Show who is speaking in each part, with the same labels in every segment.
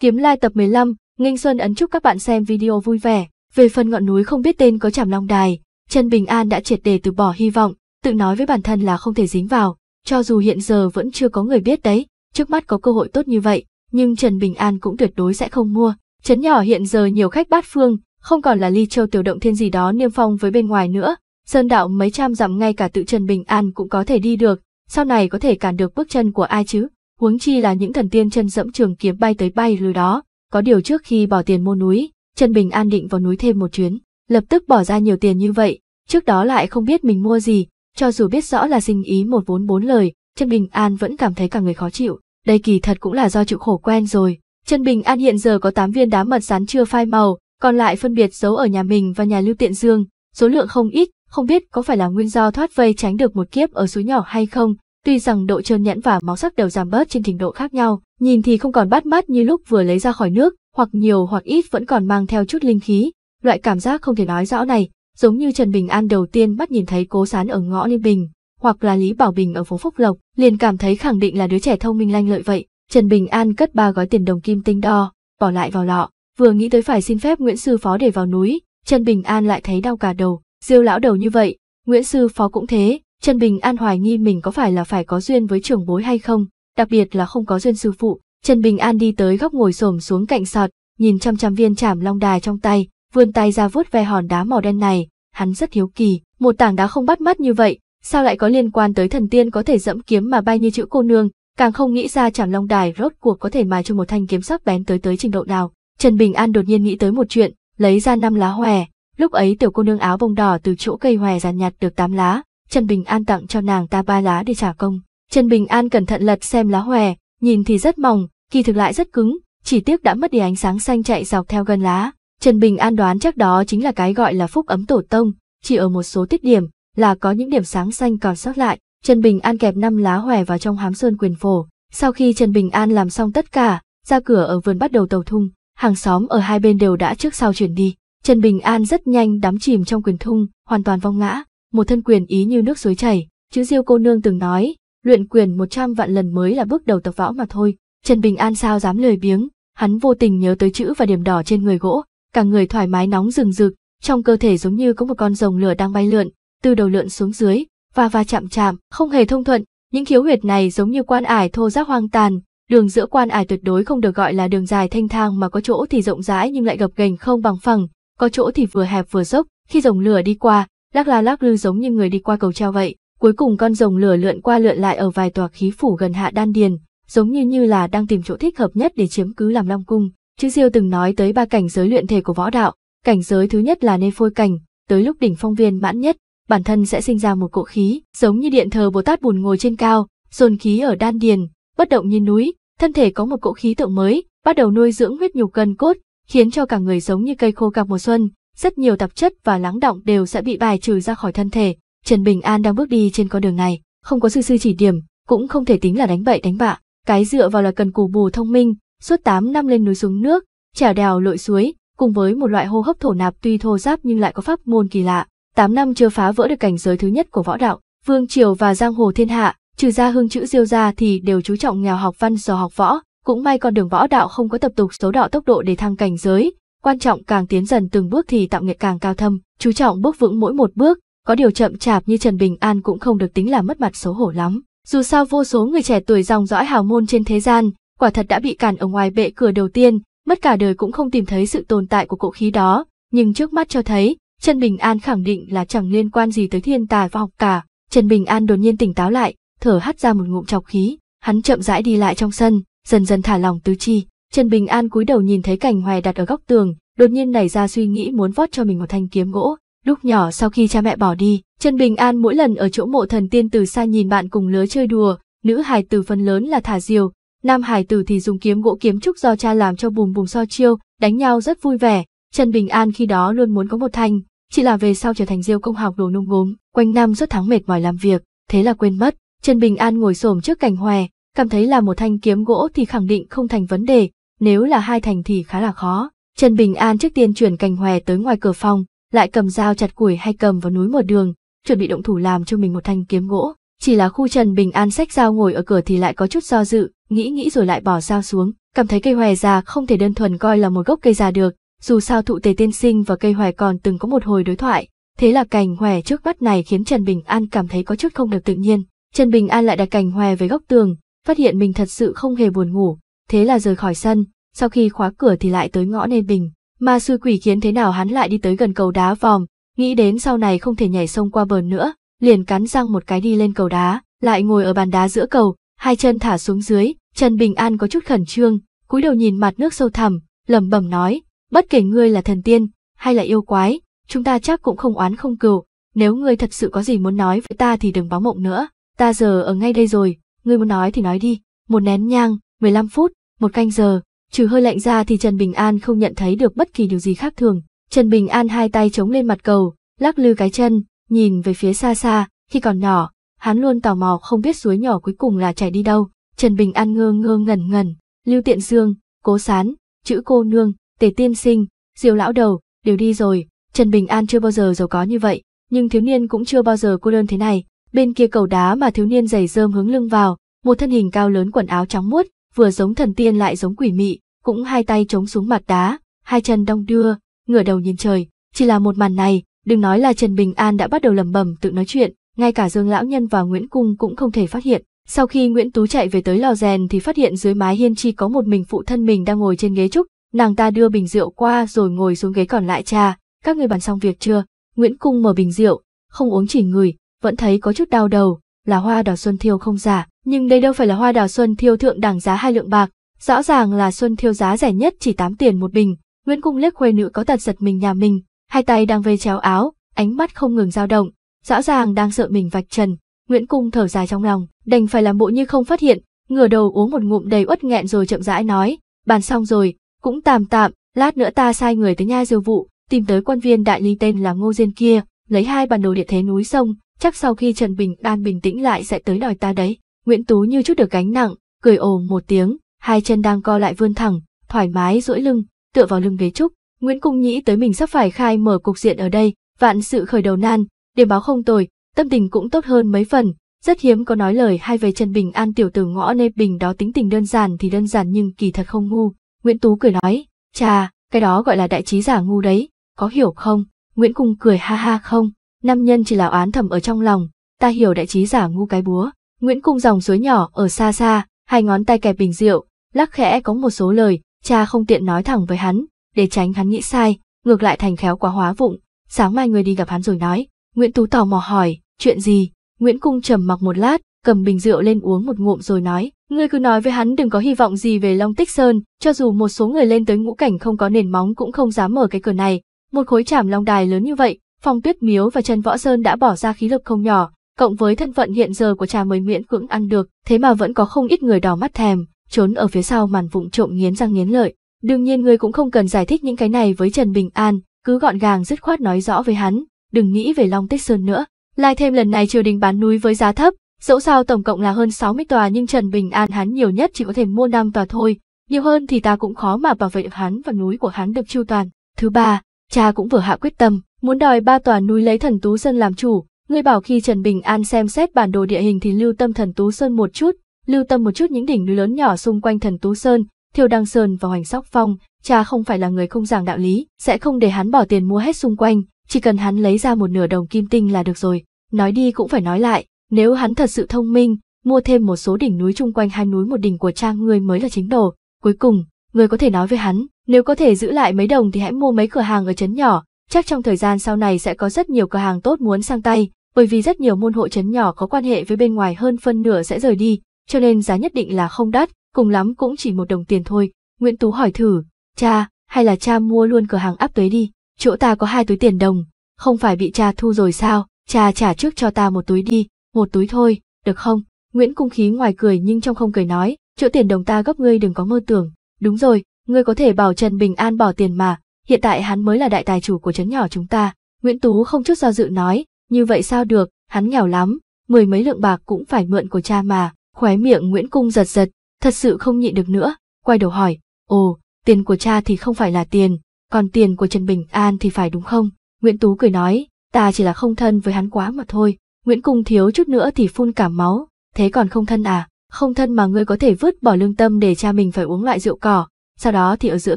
Speaker 1: Kiếm lai tập 15, Nghinh Xuân ấn chúc các bạn xem video vui vẻ. Về phần ngọn núi không biết tên có chảm long đài, Trần Bình An đã triệt để từ bỏ hy vọng, tự nói với bản thân là không thể dính vào, cho dù hiện giờ vẫn chưa có người biết đấy, trước mắt có cơ hội tốt như vậy, nhưng Trần Bình An cũng tuyệt đối sẽ không mua. Trấn nhỏ hiện giờ nhiều khách bát phương, không còn là ly châu tiểu động thiên gì đó niêm phong với bên ngoài nữa, sơn đạo mấy trăm dặm ngay cả tự Trần Bình An cũng có thể đi được, sau này có thể cản được bước chân của ai chứ? huống chi là những thần tiên chân dẫm trường kiếm bay tới bay lùi đó, có điều trước khi bỏ tiền mua núi, Trần Bình An định vào núi thêm một chuyến, lập tức bỏ ra nhiều tiền như vậy, trước đó lại không biết mình mua gì, cho dù biết rõ là sinh ý một vốn bốn lời, Trần Bình An vẫn cảm thấy cả người khó chịu, đây kỳ thật cũng là do chịu khổ quen rồi. Trần Bình An hiện giờ có 8 viên đá mật sán chưa phai màu, còn lại phân biệt giấu ở nhà mình và nhà Lưu Tiện Dương, số lượng không ít, không biết có phải là nguyên do thoát vây tránh được một kiếp ở suối nhỏ hay không, Tuy rằng độ trơn nhẵn và máu sắc đều giảm bớt trên trình độ khác nhau, nhìn thì không còn bắt mắt như lúc vừa lấy ra khỏi nước, hoặc nhiều hoặc ít vẫn còn mang theo chút linh khí. Loại cảm giác không thể nói rõ này, giống như Trần Bình An đầu tiên bắt nhìn thấy cố sán ở ngõ Liên Bình, hoặc là Lý Bảo Bình ở phố Phúc Lộc, liền cảm thấy khẳng định là đứa trẻ thông minh lanh lợi vậy. Trần Bình An cất ba gói tiền đồng kim tinh đo, bỏ lại vào lọ, vừa nghĩ tới phải xin phép Nguyễn Sư Phó để vào núi, Trần Bình An lại thấy đau cả đầu, diêu lão đầu như vậy, Nguyễn Sư Phó cũng thế, Trần Bình An hoài nghi mình có phải là phải có duyên với trưởng bối hay không, đặc biệt là không có duyên sư phụ. Trần Bình An đi tới góc ngồi xổm xuống cạnh sọt, nhìn chăm chăm viên chảm long đài trong tay, vươn tay ra vuốt ve hòn đá màu đen này, hắn rất hiếu kỳ, một tảng đá không bắt mắt như vậy, sao lại có liên quan tới thần tiên có thể dẫm kiếm mà bay như chữ cô nương, càng không nghĩ ra chảm long đài rốt cuộc có thể mài cho một thanh kiếm sắc bén tới tới trình độ nào. Trần Bình An đột nhiên nghĩ tới một chuyện, lấy ra năm lá hòe, lúc ấy tiểu cô nương áo bông đỏ từ chỗ cây hòe giàn nhặt được tám lá, Trần Bình An tặng cho nàng ta ba lá để trả công. Trần Bình An cẩn thận lật xem lá hòe, nhìn thì rất mỏng, kỳ thực lại rất cứng, chỉ tiếc đã mất đi ánh sáng xanh chạy dọc theo gần lá. Trần Bình An đoán chắc đó chính là cái gọi là phúc ấm tổ tông, chỉ ở một số tiết điểm là có những điểm sáng xanh còn sót lại. Trần Bình An kẹp năm lá hòe vào trong hám sơn quyền phổ. Sau khi Trần Bình An làm xong tất cả, ra cửa ở vườn bắt đầu tàu thung, hàng xóm ở hai bên đều đã trước sau chuyển đi. Trần Bình An rất nhanh đắm chìm trong quyền thung, hoàn toàn vong ngã một thân quyền ý như nước suối chảy, chữ Diêu cô nương từng nói, luyện quyền 100 vạn lần mới là bước đầu tập võ mà thôi. Trần Bình An sao dám lười biếng, hắn vô tình nhớ tới chữ và điểm đỏ trên người gỗ, cả người thoải mái nóng rừng rực, trong cơ thể giống như có một con rồng lửa đang bay lượn, từ đầu lượn xuống dưới, và va chạm chạm, không hề thông thuận, những khiếu huyệt này giống như quan ải thô ráp hoang tàn, đường giữa quan ải tuyệt đối không được gọi là đường dài thanh thang mà có chỗ thì rộng rãi nhưng lại gập ghềnh không bằng phẳng, có chỗ thì vừa hẹp vừa dốc, khi dòng lửa đi qua, lắc la lắc lư giống như người đi qua cầu treo vậy, cuối cùng con rồng lửa lượn qua lượn lại ở vài tòa khí phủ gần hạ đan điền, giống như như là đang tìm chỗ thích hợp nhất để chiếm cứ làm long cung. Chữ Diêu từng nói tới ba cảnh giới luyện thể của võ đạo, cảnh giới thứ nhất là nê phôi cảnh, tới lúc đỉnh phong viên mãn nhất, bản thân sẽ sinh ra một cỗ khí, giống như điện thờ Bồ Tát bùn ngồi trên cao, dồn khí ở đan điền, bất động như núi, thân thể có một cỗ khí tượng mới, bắt đầu nuôi dưỡng huyết nhục cân cốt, khiến cho cả người giống như cây khô cạp mùa xuân, rất nhiều tạp chất và lắng động đều sẽ bị bài trừ ra khỏi thân thể. Trần Bình An đang bước đi trên con đường này, không có sư sư chỉ điểm, cũng không thể tính là đánh bậy đánh bạ, cái dựa vào là cần cù bù thông minh, suốt 8 năm lên núi xuống nước, trèo đèo lội suối, cùng với một loại hô hấp thổ nạp tuy thô giáp nhưng lại có pháp môn kỳ lạ, 8 năm chưa phá vỡ được cảnh giới thứ nhất của võ đạo, vương triều và giang hồ thiên hạ, trừ ra hương chữ diêu gia thì đều chú trọng nghèo học văn giàu học võ, cũng may con đường võ đạo không có tập tục số đỏ tốc độ để thăng cảnh giới, quan trọng càng tiến dần từng bước thì tạo nghệ càng cao thâm, chú trọng bước vững mỗi một bước, có điều chậm chạp như Trần Bình An cũng không được tính là mất mặt xấu hổ lắm. Dù sao vô số người trẻ tuổi dòng dõi hào môn trên thế gian, quả thật đã bị cản ở ngoài bệ cửa đầu tiên, mất cả đời cũng không tìm thấy sự tồn tại của cỗ khí đó, nhưng trước mắt cho thấy, Trần Bình An khẳng định là chẳng liên quan gì tới thiên tài và học cả. Trần Bình An đột nhiên tỉnh táo lại, thở hắt ra một ngụm trọc khí, hắn chậm rãi đi lại trong sân, dần dần thả lòng tứ chi, Trần Bình An cúi đầu nhìn thấy cảnh hoài đặt ở góc tường, đột nhiên nảy ra suy nghĩ muốn vót cho mình một thanh kiếm gỗ. Lúc nhỏ sau khi cha mẹ bỏ đi, Trần Bình An mỗi lần ở chỗ mộ thần tiên từ xa nhìn bạn cùng lứa chơi đùa, nữ hài tử phần lớn là thả diều, nam hài tử thì dùng kiếm gỗ kiếm trúc do cha làm cho bùm bùm so chiêu, đánh nhau rất vui vẻ. Trần Bình An khi đó luôn muốn có một thanh, chỉ là về sau trở thành diêu công học đồ nung gốm, quanh năm suốt tháng mệt mỏi làm việc, thế là quên mất. Trần Bình An ngồi xổm trước cành hoè, cảm thấy là một thanh kiếm gỗ thì khẳng định không thành vấn đề, nếu là hai thành thì khá là khó. Trần Bình An trước tiên chuyển cành hòe tới ngoài cửa phòng, lại cầm dao chặt củi hay cầm vào núi một đường, chuẩn bị động thủ làm cho mình một thanh kiếm gỗ. Chỉ là khu Trần Bình An xách dao ngồi ở cửa thì lại có chút do dự, nghĩ nghĩ rồi lại bỏ dao xuống, cảm thấy cây hòe già không thể đơn thuần coi là một gốc cây già được, dù sao thụ tề tiên sinh và cây hòe còn từng có một hồi đối thoại, thế là cành hòe trước mắt này khiến Trần Bình An cảm thấy có chút không được tự nhiên. Trần Bình An lại đặt cành hòe với góc tường, phát hiện mình thật sự không hề buồn ngủ, thế là rời khỏi sân, sau khi khóa cửa thì lại tới ngõ Nên Bình. Mà sư quỷ khiến thế nào hắn lại đi tới gần cầu đá vòm, nghĩ đến sau này không thể nhảy sông qua bờ nữa, liền cắn răng một cái đi lên cầu đá, lại ngồi ở bàn đá giữa cầu, hai chân thả xuống dưới, chân Bình An có chút khẩn trương, cúi đầu nhìn mặt nước sâu thẳm, lẩm bẩm nói, bất kể ngươi là thần tiên hay là yêu quái, chúng ta chắc cũng không oán không cừu, nếu ngươi thật sự có gì muốn nói với ta thì đừng báo mộng nữa, ta giờ ở ngay đây rồi, ngươi muốn nói thì nói đi. Một nén nhang, 15 phút, một canh giờ, trừ hơi lạnh ra thì Trần Bình An không nhận thấy được bất kỳ điều gì khác thường. Trần Bình An hai tay chống lên mặt cầu, lắc lư cái chân, nhìn về phía xa xa, khi còn nhỏ, hắn luôn tò mò không biết suối nhỏ cuối cùng là chảy đi đâu. Trần Bình An ngơ ngơ ngẩn ngẩn, Lưu Tiện Dương, Cố Sán, chữ cô nương, Tề Tiên Sinh, Diều Lão Đầu, đều đi rồi. Trần Bình An chưa bao giờ giàu có như vậy, nhưng thiếu niên cũng chưa bao giờ cô đơn thế này. Bên kia cầu đá mà thiếu niên giày rơm hướng lưng vào, một thân hình cao lớn quần áo trắng muốt, vừa giống thần tiên lại giống quỷ mị, cũng hai tay chống xuống mặt đá, hai chân đong đưa, ngửa đầu nhìn trời, chỉ là một màn này, đừng nói là Trần Bình An đã bắt đầu lẩm bẩm tự nói chuyện, ngay cả Dương lão nhân và Nguyễn Cung cũng không thể phát hiện. Sau khi Nguyễn Tú chạy về tới lò rèn thì phát hiện dưới mái hiên chỉ có một mình phụ thân mình đang ngồi trên ghế trúc, nàng ta đưa bình rượu qua rồi ngồi xuống ghế còn lại trà, các người bàn xong việc chưa? Nguyễn Cung mở bình rượu, không uống chỉ người, vẫn thấy có chút đau đầu, là hoa đỏ xuân thiêu không giả, nhưng đây đâu phải là hoa đào xuân thiêu thượng đẳng giá hai lượng bạc, rõ ràng là xuân thiêu giá rẻ nhất chỉ tám tiền một bình. Nguyễn Cung liếc khuê nữ có tật giật mình nhà mình, hai tay đang vây chéo áo, ánh mắt không ngừng dao động, rõ ràng đang sợ mình vạch trần. Nguyễn Cung thở dài trong lòng, đành phải làm bộ như không phát hiện, ngửa đầu uống một ngụm đầy uất nghẹn rồi chậm rãi nói, bàn xong rồi, cũng tạm tạm, lát nữa ta sai người tới nha diêu vụ, tìm tới quan viên đại lý tên là Ngô Diên kia, lấy hai bản đồ địa thế núi sông, chắc sau khi Trần Bình đan bình tĩnh lại sẽ tới đòi ta đấy. Nguyễn Tú như chút được gánh nặng, cười ồ một tiếng, hai chân đang co lại vươn thẳng, thoải mái duỗi lưng, tựa vào lưng ghế trúc. Nguyễn Cung nghĩ tới mình sắp phải khai mở cục diện ở đây, vạn sự khởi đầu nan, điểm báo không tồi, tâm tình cũng tốt hơn mấy phần, rất hiếm có nói lời hai về Trần Bình An tiểu tử ngõ nê bình đó tính tình đơn giản thì đơn giản nhưng kỳ thật không ngu. Nguyễn Tú cười nói, chà, cái đó gọi là đại trí giả ngu đấy, có hiểu không? Nguyễn Cung cười ha ha không, nam nhân chỉ là oán thầm ở trong lòng, ta hiểu đại trí giả ngu cái búa, Nguyễn Cung dòng suối nhỏ ở xa xa, hai ngón tay kẹp bình rượu, lắc khẽ có một số lời, cha không tiện nói thẳng với hắn, để tránh hắn nghĩ sai, ngược lại thành khéo quá hóa vụng. Sáng mai người đi gặp hắn rồi nói, Nguyễn Tú tò mò hỏi, chuyện gì? Nguyễn Cung trầm mặc một lát, cầm bình rượu lên uống một ngụm rồi nói, ngươi cứ nói với hắn đừng có hy vọng gì về Long Tích Sơn, cho dù một số người lên tới ngũ cảnh không có nền móng cũng không dám mở cái cửa này. Một khối trảm long đài lớn như vậy, Phong Tuyết Miếu và Trần Võ Sơn đã bỏ ra khí lực không nhỏ, cộng với thân phận hiện giờ của cha mới miễn cưỡng ăn được, thế mà vẫn có không ít người đỏ mắt thèm, trốn ở phía sau màn vụng trộm nghiến răng nghiến lợi. Đương nhiên người cũng không cần giải thích những cái này với Trần Bình An, cứ gọn gàng dứt khoát nói rõ với hắn, đừng nghĩ về Long Tích Sơn nữa. Lại thêm lần này triều đình bán núi với giá thấp, dẫu sao tổng cộng là hơn 60 tòa nhưng Trần Bình An hắn nhiều nhất chỉ có thể mua 5 tòa thôi, nhiều hơn thì ta cũng khó mà bảo vệ hắn và núi của hắn được chu toàn. Thứ ba, cha cũng vừa hạ quyết tâm, muốn đòi ba tòa núi lấy thần tú dân làm chủ, Ngươi bảo khi Trần Bình An xem xét bản đồ địa hình thì lưu tâm thần Tú Sơn một chút, lưu tâm một chút những đỉnh núi lớn nhỏ xung quanh thần Tú Sơn, Thiêu Đăng Sơn và Hoành Sóc Phong, cha không phải là người không giảng đạo lý, sẽ không để hắn bỏ tiền mua hết xung quanh, chỉ cần hắn lấy ra một nửa đồng kim tinh là được rồi. Nói đi cũng phải nói lại, nếu hắn thật sự thông minh, mua thêm một số đỉnh núi chung quanh hai núi một đỉnh của cha ngươi mới là chính đồ. Cuối cùng, ngươi có thể nói với hắn, nếu có thể giữ lại mấy đồng thì hãy mua mấy cửa hàng ở trấn nhỏ, chắc trong thời gian sau này sẽ có rất nhiều cửa hàng tốt muốn sang tay, bởi vì rất nhiều môn hộ trấn nhỏ có quan hệ với bên ngoài hơn phân nửa sẽ rời đi, cho nên giá nhất định là không đắt, cùng lắm cũng chỉ một đồng tiền thôi. Nguyễn Tú hỏi thử, cha, hay là cha mua luôn cửa hàng áp tuế đi, chỗ ta có hai túi tiền đồng, không phải bị cha thu rồi sao, cha trả trước cho ta một túi đi, một túi thôi, được không? Nguyễn Cung Khí ngoài cười nhưng trong không cười nói, chỗ tiền đồng ta gấp ngươi đừng có mơ tưởng, đúng rồi, ngươi có thể bảo Trần Bình An bỏ tiền mà, hiện tại hắn mới là đại tài chủ của trấn nhỏ chúng ta. Nguyễn Tú không chút do dự nói, như vậy sao được, hắn nghèo lắm, mười mấy lượng bạc cũng phải mượn của cha mà, khóe miệng Nguyễn Cung giật giật, thật sự không nhịn được nữa, quay đầu hỏi, ồ, tiền của cha thì không phải là tiền, còn tiền của Trần Bình An thì phải đúng không? Nguyễn Tú cười nói, ta chỉ là không thân với hắn quá mà thôi, Nguyễn Cung thiếu chút nữa thì phun cả máu, thế còn không thân à? Không thân mà ngươi có thể vứt bỏ lương tâm để cha mình phải uống loại rượu cỏ, sau đó thì ở giữa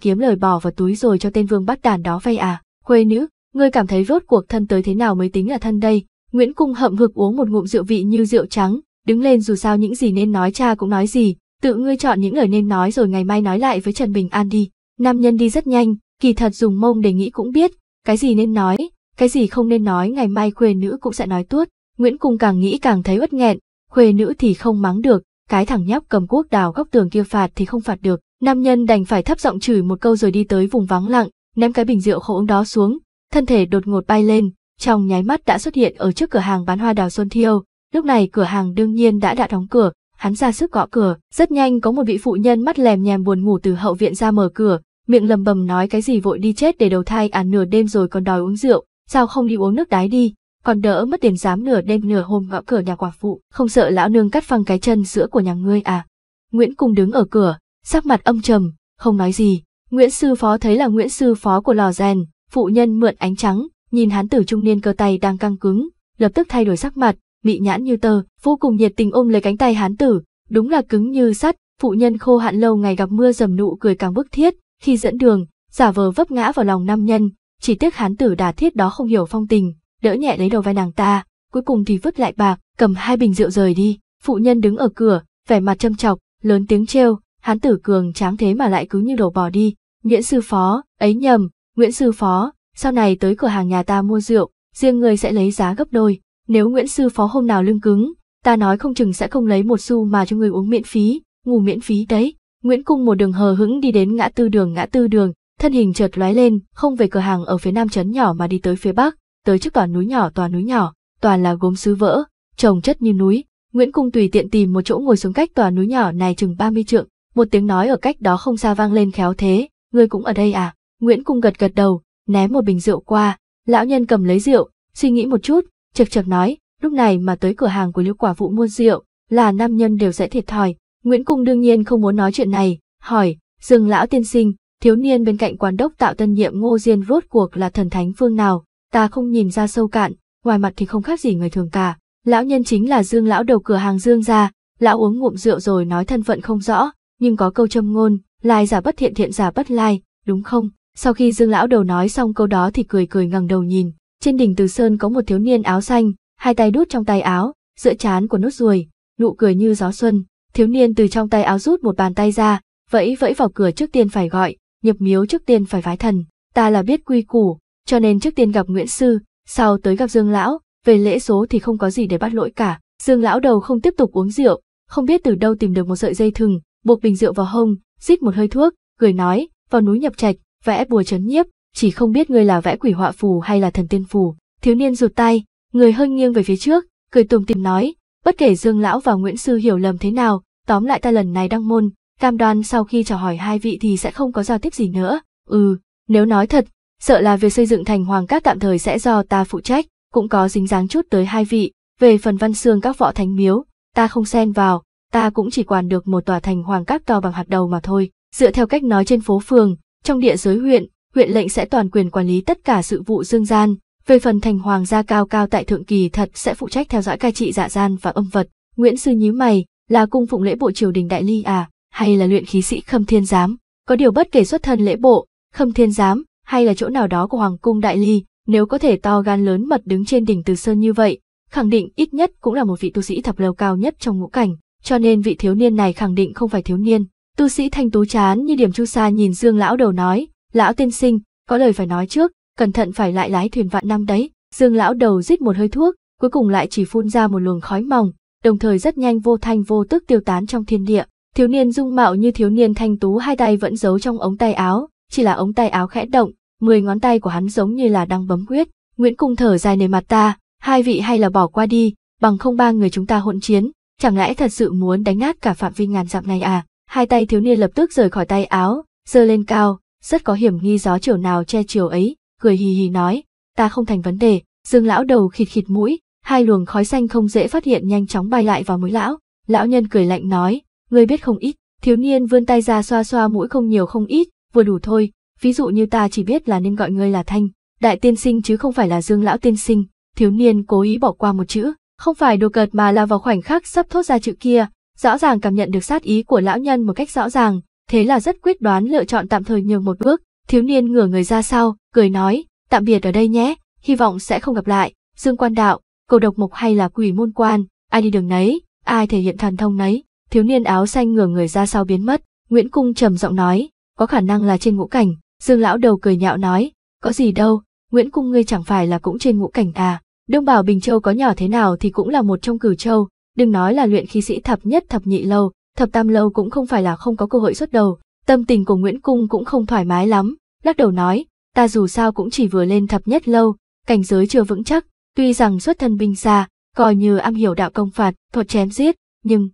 Speaker 1: kiếm lời bỏ vào túi rồi cho tên vương bắt đàn đó vay à? Khuê nữ, ngươi cảm thấy rốt cuộc thân tới thế nào mới tính là thân đây? Nguyễn Cung hậm hực uống một ngụm rượu vị như rượu trắng, đứng lên dù sao những gì nên nói cha cũng nói gì, tự ngươi chọn những lời nên nói rồi ngày mai nói lại với Trần Bình An đi. Nam nhân đi rất nhanh, kỳ thật dùng mông để nghĩ cũng biết, cái gì nên nói, cái gì không nên nói ngày mai khuê nữ cũng sẽ nói tuốt. Nguyễn Cung càng nghĩ càng thấy uất nghẹn, khuê nữ thì không mắng được, cái thằng nhóc cầm cuốc đào góc tường kia phạt thì không phạt được. Nam nhân đành phải thấp giọng chửi một câu rồi đi tới vùng vắng lặng, ném cái bình rượu khổ đó xuống, thân thể đột ngột bay lên, trong nháy mắt đã xuất hiện ở trước cửa hàng bán hoa đào Xuân Thiêu. Lúc này cửa hàng đương nhiên đã đã đóng cửa, hắn ra sức gõ cửa, rất nhanh có một vị phụ nhân mắt lèm nhèm buồn ngủ từ hậu viện ra mở cửa, miệng lầm bầm nói cái gì vội đi chết để đầu thai à nửa đêm rồi còn đòi uống rượu, sao không đi uống nước đái đi, còn đỡ mất tiền dám nửa đêm nửa hôm gõ cửa nhà quả phụ, không sợ lão nương cắt phăng cái chân sữa của nhà ngươi à. Nguyễn Cung đứng ở cửa, sắc mặt âm trầm, không nói gì, Nguyễn Sư Phó thấy là Nguyễn Sư Phó của lò rèn, Phụ nhân mượn ánh trắng, nhìn hán tử trung niên cơ tay đang căng cứng, lập tức thay đổi sắc mặt, mị nhãn như tờ, vô cùng nhiệt tình ôm lấy cánh tay hán tử, đúng là cứng như sắt, phụ nhân khô hạn lâu ngày gặp mưa dầm nụ cười càng bức thiết, khi dẫn đường, giả vờ vấp ngã vào lòng nam nhân, chỉ tiếc hán tử đà thiết đó không hiểu phong tình, đỡ nhẹ lấy đầu vai nàng ta, cuối cùng thì vứt lại bạc, cầm hai bình rượu rời đi, phụ nhân đứng ở cửa, vẻ mặt châm chọc, lớn tiếng trêu, hán tử cường tráng thế mà lại cứ như đổ bỏ đi, nguyễn sư phó, ấy nhầm, Nguyễn sư phó, sau này tới cửa hàng nhà ta mua rượu, riêng người sẽ lấy giá gấp đôi. Nếu Nguyễn sư phó hôm nào lưng cứng, ta nói không chừng sẽ không lấy một xu mà cho người uống miễn phí, ngủ miễn phí đấy. Nguyễn Cung một đường hờ hững đi đến ngã tư đường ngã tư đường, thân hình chợt lóe lên, không về cửa hàng ở phía nam trấn nhỏ mà đi tới phía bắc, tới trước tòa núi nhỏ tòa núi nhỏ, toàn là gốm sứ vỡ, trồng chất như núi. Nguyễn Cung tùy tiện tìm một chỗ ngồi xuống cách tòa núi nhỏ này chừng 30 trượng, một tiếng nói ở cách đó không xa vang lên khéo thế, ngươi cũng ở đây à? Nguyễn Cung gật gật đầu, ném một bình rượu qua, lão nhân cầm lấy rượu, suy nghĩ một chút, chật chật nói, lúc này mà tới cửa hàng của Liễu Quả Vũ mua rượu, là nam nhân đều sẽ thiệt thòi. Nguyễn Cung đương nhiên không muốn nói chuyện này, hỏi, dừng lão tiên sinh, thiếu niên bên cạnh quán đốc tạo tân nhiệm ngô diên rốt cuộc là thần thánh phương nào, ta không nhìn ra sâu cạn, ngoài mặt thì không khác gì người thường cả. Lão nhân chính là Dương lão đầu cửa hàng Dương gia, lão uống ngụm rượu rồi nói thân phận không rõ, nhưng có câu châm ngôn, lai giả bất thiện thiện giả bất lai, đúng không? Sau khi Dương lão đầu nói xong câu đó thì cười cười ngẩng đầu nhìn, trên đỉnh Từ Sơn có một thiếu niên áo xanh, hai tay đút trong tay áo, giữa chán của nốt ruồi, nụ cười như gió xuân, thiếu niên từ trong tay áo rút một bàn tay ra, vẫy vẫy vào cửa trước tiên phải gọi, nhập miếu trước tiên phải vái thần, ta là biết quy củ, cho nên trước tiên gặp Nguyễn Sư, sau tới gặp Dương Lão, về lễ số thì không có gì để bắt lỗi cả, Dương Lão đầu không tiếp tục uống rượu, không biết từ đâu tìm được một sợi dây thừng, buộc bình rượu vào hông, rít một hơi thuốc, cười nói, vào núi nhập trạch, vẽ bùa chấn nhiếp, chỉ không biết người là vẽ quỷ họa phù hay là thần tiên phù. Thiếu niên rụt tay, người hơi nghiêng về phía trước, cười tùm tìm nói, bất kể Dương lão và Nguyễn sư hiểu lầm thế nào, tóm lại ta lần này đăng môn, cam đoan sau khi chào hỏi hai vị thì sẽ không có giao tiếp gì nữa. Ừ, nếu nói thật, sợ là việc xây dựng thành hoàng các tạm thời sẽ do ta phụ trách, cũng có dính dáng chút tới hai vị, về phần văn xương các võ thánh miếu, ta không xen vào, ta cũng chỉ quản được một tòa thành hoàng các to bằng hạt đầu mà thôi. Dựa theo cách nói trên phố phường, trong địa giới huyện, huyện lệnh sẽ toàn quyền quản lý tất cả sự vụ dương gian, về phần thành hoàng gia cao cao tại thượng kỳ thật sẽ phụ trách theo dõi cai trị dạ gian và âm vật. Nguyễn Sư nhíu mày, là cung phụng lễ bộ triều đình đại ly à, hay là luyện khí sĩ khâm thiên giám? Có điều bất kể xuất thân lễ bộ, khâm thiên giám, hay là chỗ nào đó của hoàng cung đại ly, nếu có thể to gan lớn mật đứng trên đỉnh từ sơn như vậy, khẳng định ít nhất cũng là một vị tu sĩ thập lầu cao nhất trong ngũ cảnh, cho nên vị thiếu niên này khẳng định không phải thiếu niên, Tu sĩ thanh tú chán như điểm chu sa nhìn Dương lão đầu nói, lão tiên sinh, có lời phải nói trước, cẩn thận phải lại lái thuyền vạn năm đấy. Dương lão đầu rít một hơi thuốc, cuối cùng lại chỉ phun ra một luồng khói mỏng, đồng thời rất nhanh vô thanh vô tức tiêu tán trong thiên địa. Thiếu niên dung mạo như thiếu niên thanh tú hai tay vẫn giấu trong ống tay áo, chỉ là ống tay áo khẽ động, mười ngón tay của hắn giống như là đang bấm quyết. Nguyễn Cung thở dài nề mặt ta, hai vị hay là bỏ qua đi, bằng không ba người chúng ta hỗn chiến, chẳng lẽ thật sự muốn đánh nát cả phạm vi ngàn dặm này à? Hai tay thiếu niên lập tức rời khỏi tay áo, giơ lên cao, rất có hiểm nghi gió chiều nào che chiều ấy, cười hì hì nói, ta không thành vấn đề, dương lão đầu khịt khịt mũi, hai luồng khói xanh không dễ phát hiện nhanh chóng bay lại vào mũi lão, lão nhân cười lạnh nói, ngươi biết không ít, thiếu niên vươn tay ra xoa xoa mũi không nhiều không ít, vừa đủ thôi, ví dụ như ta chỉ biết là nên gọi ngươi là thanh, đại tiên sinh chứ không phải là dương lão tiên sinh, thiếu niên cố ý bỏ qua một chữ, không phải đồ cợt mà là vào khoảnh khắc sắp thốt ra chữ kia, rõ ràng cảm nhận được sát ý của lão nhân một cách rõ ràng, thế là rất quyết đoán lựa chọn tạm thời nhường một bước, thiếu niên ngửa người ra sau, cười nói, tạm biệt ở đây nhé, hy vọng sẽ không gặp lại, dương quan đạo, cầu độc mục hay là quỷ môn quan, ai đi đường nấy, ai thể hiện thần thông nấy, thiếu niên áo xanh ngửa người ra sau biến mất, Nguyễn Cung trầm giọng nói, có khả năng là trên ngũ cảnh, dương lão đầu cười nhạo nói, có gì đâu, Nguyễn Cung ngươi chẳng phải là cũng trên ngũ cảnh à, Đông Bảo Bình Châu có nhỏ thế nào thì cũng là một trong cửu châu, đừng nói là luyện khí sĩ thập nhất thập nhị lâu, thập tam lâu cũng không phải là không có cơ hội xuất đầu, tâm tình của Nguyễn Cung cũng không thoải mái lắm, lắc đầu nói, ta dù sao cũng chỉ vừa lên thập nhất lâu, cảnh giới chưa vững chắc, tuy rằng xuất thân binh xa, coi như am hiểu đạo công phạt, thuật chém giết, nhưng...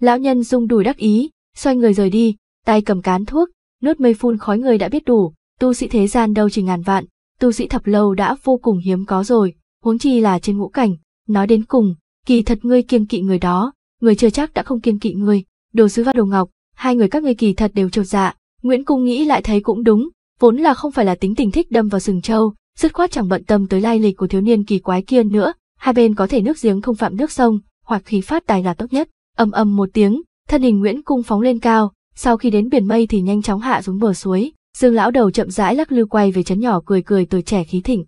Speaker 1: Lão nhân rung đùi đắc ý, xoay người rời đi, tay cầm cán thuốc, nuốt mây phun khói người đã biết đủ, tu sĩ thế gian đâu chỉ ngàn vạn, tu sĩ thập lâu đã vô cùng hiếm có rồi, huống chi là trên ngũ cảnh, nói đến cùng, kỳ thật ngươi kiêng kỵ người đó người chưa chắc đã không kiêng kỵ ngươi đồ sứ và đồ ngọc hai người các ngươi kỳ thật đều trột dạ nguyễn cung nghĩ lại thấy cũng đúng vốn là không phải là tính tình thích đâm vào sừng trâu dứt khoát chẳng bận tâm tới lai lịch của thiếu niên kỳ quái kia nữa hai bên có thể nước giếng không phạm nước sông hoặc khí phát tài là tốt nhất ầm ầm một tiếng thân hình nguyễn cung phóng lên cao sau khi đến biển mây thì nhanh chóng hạ xuống bờ suối dương lão đầu chậm rãi lắc lư quay về chấn nhỏ cười cười tuổi trẻ khí thịnh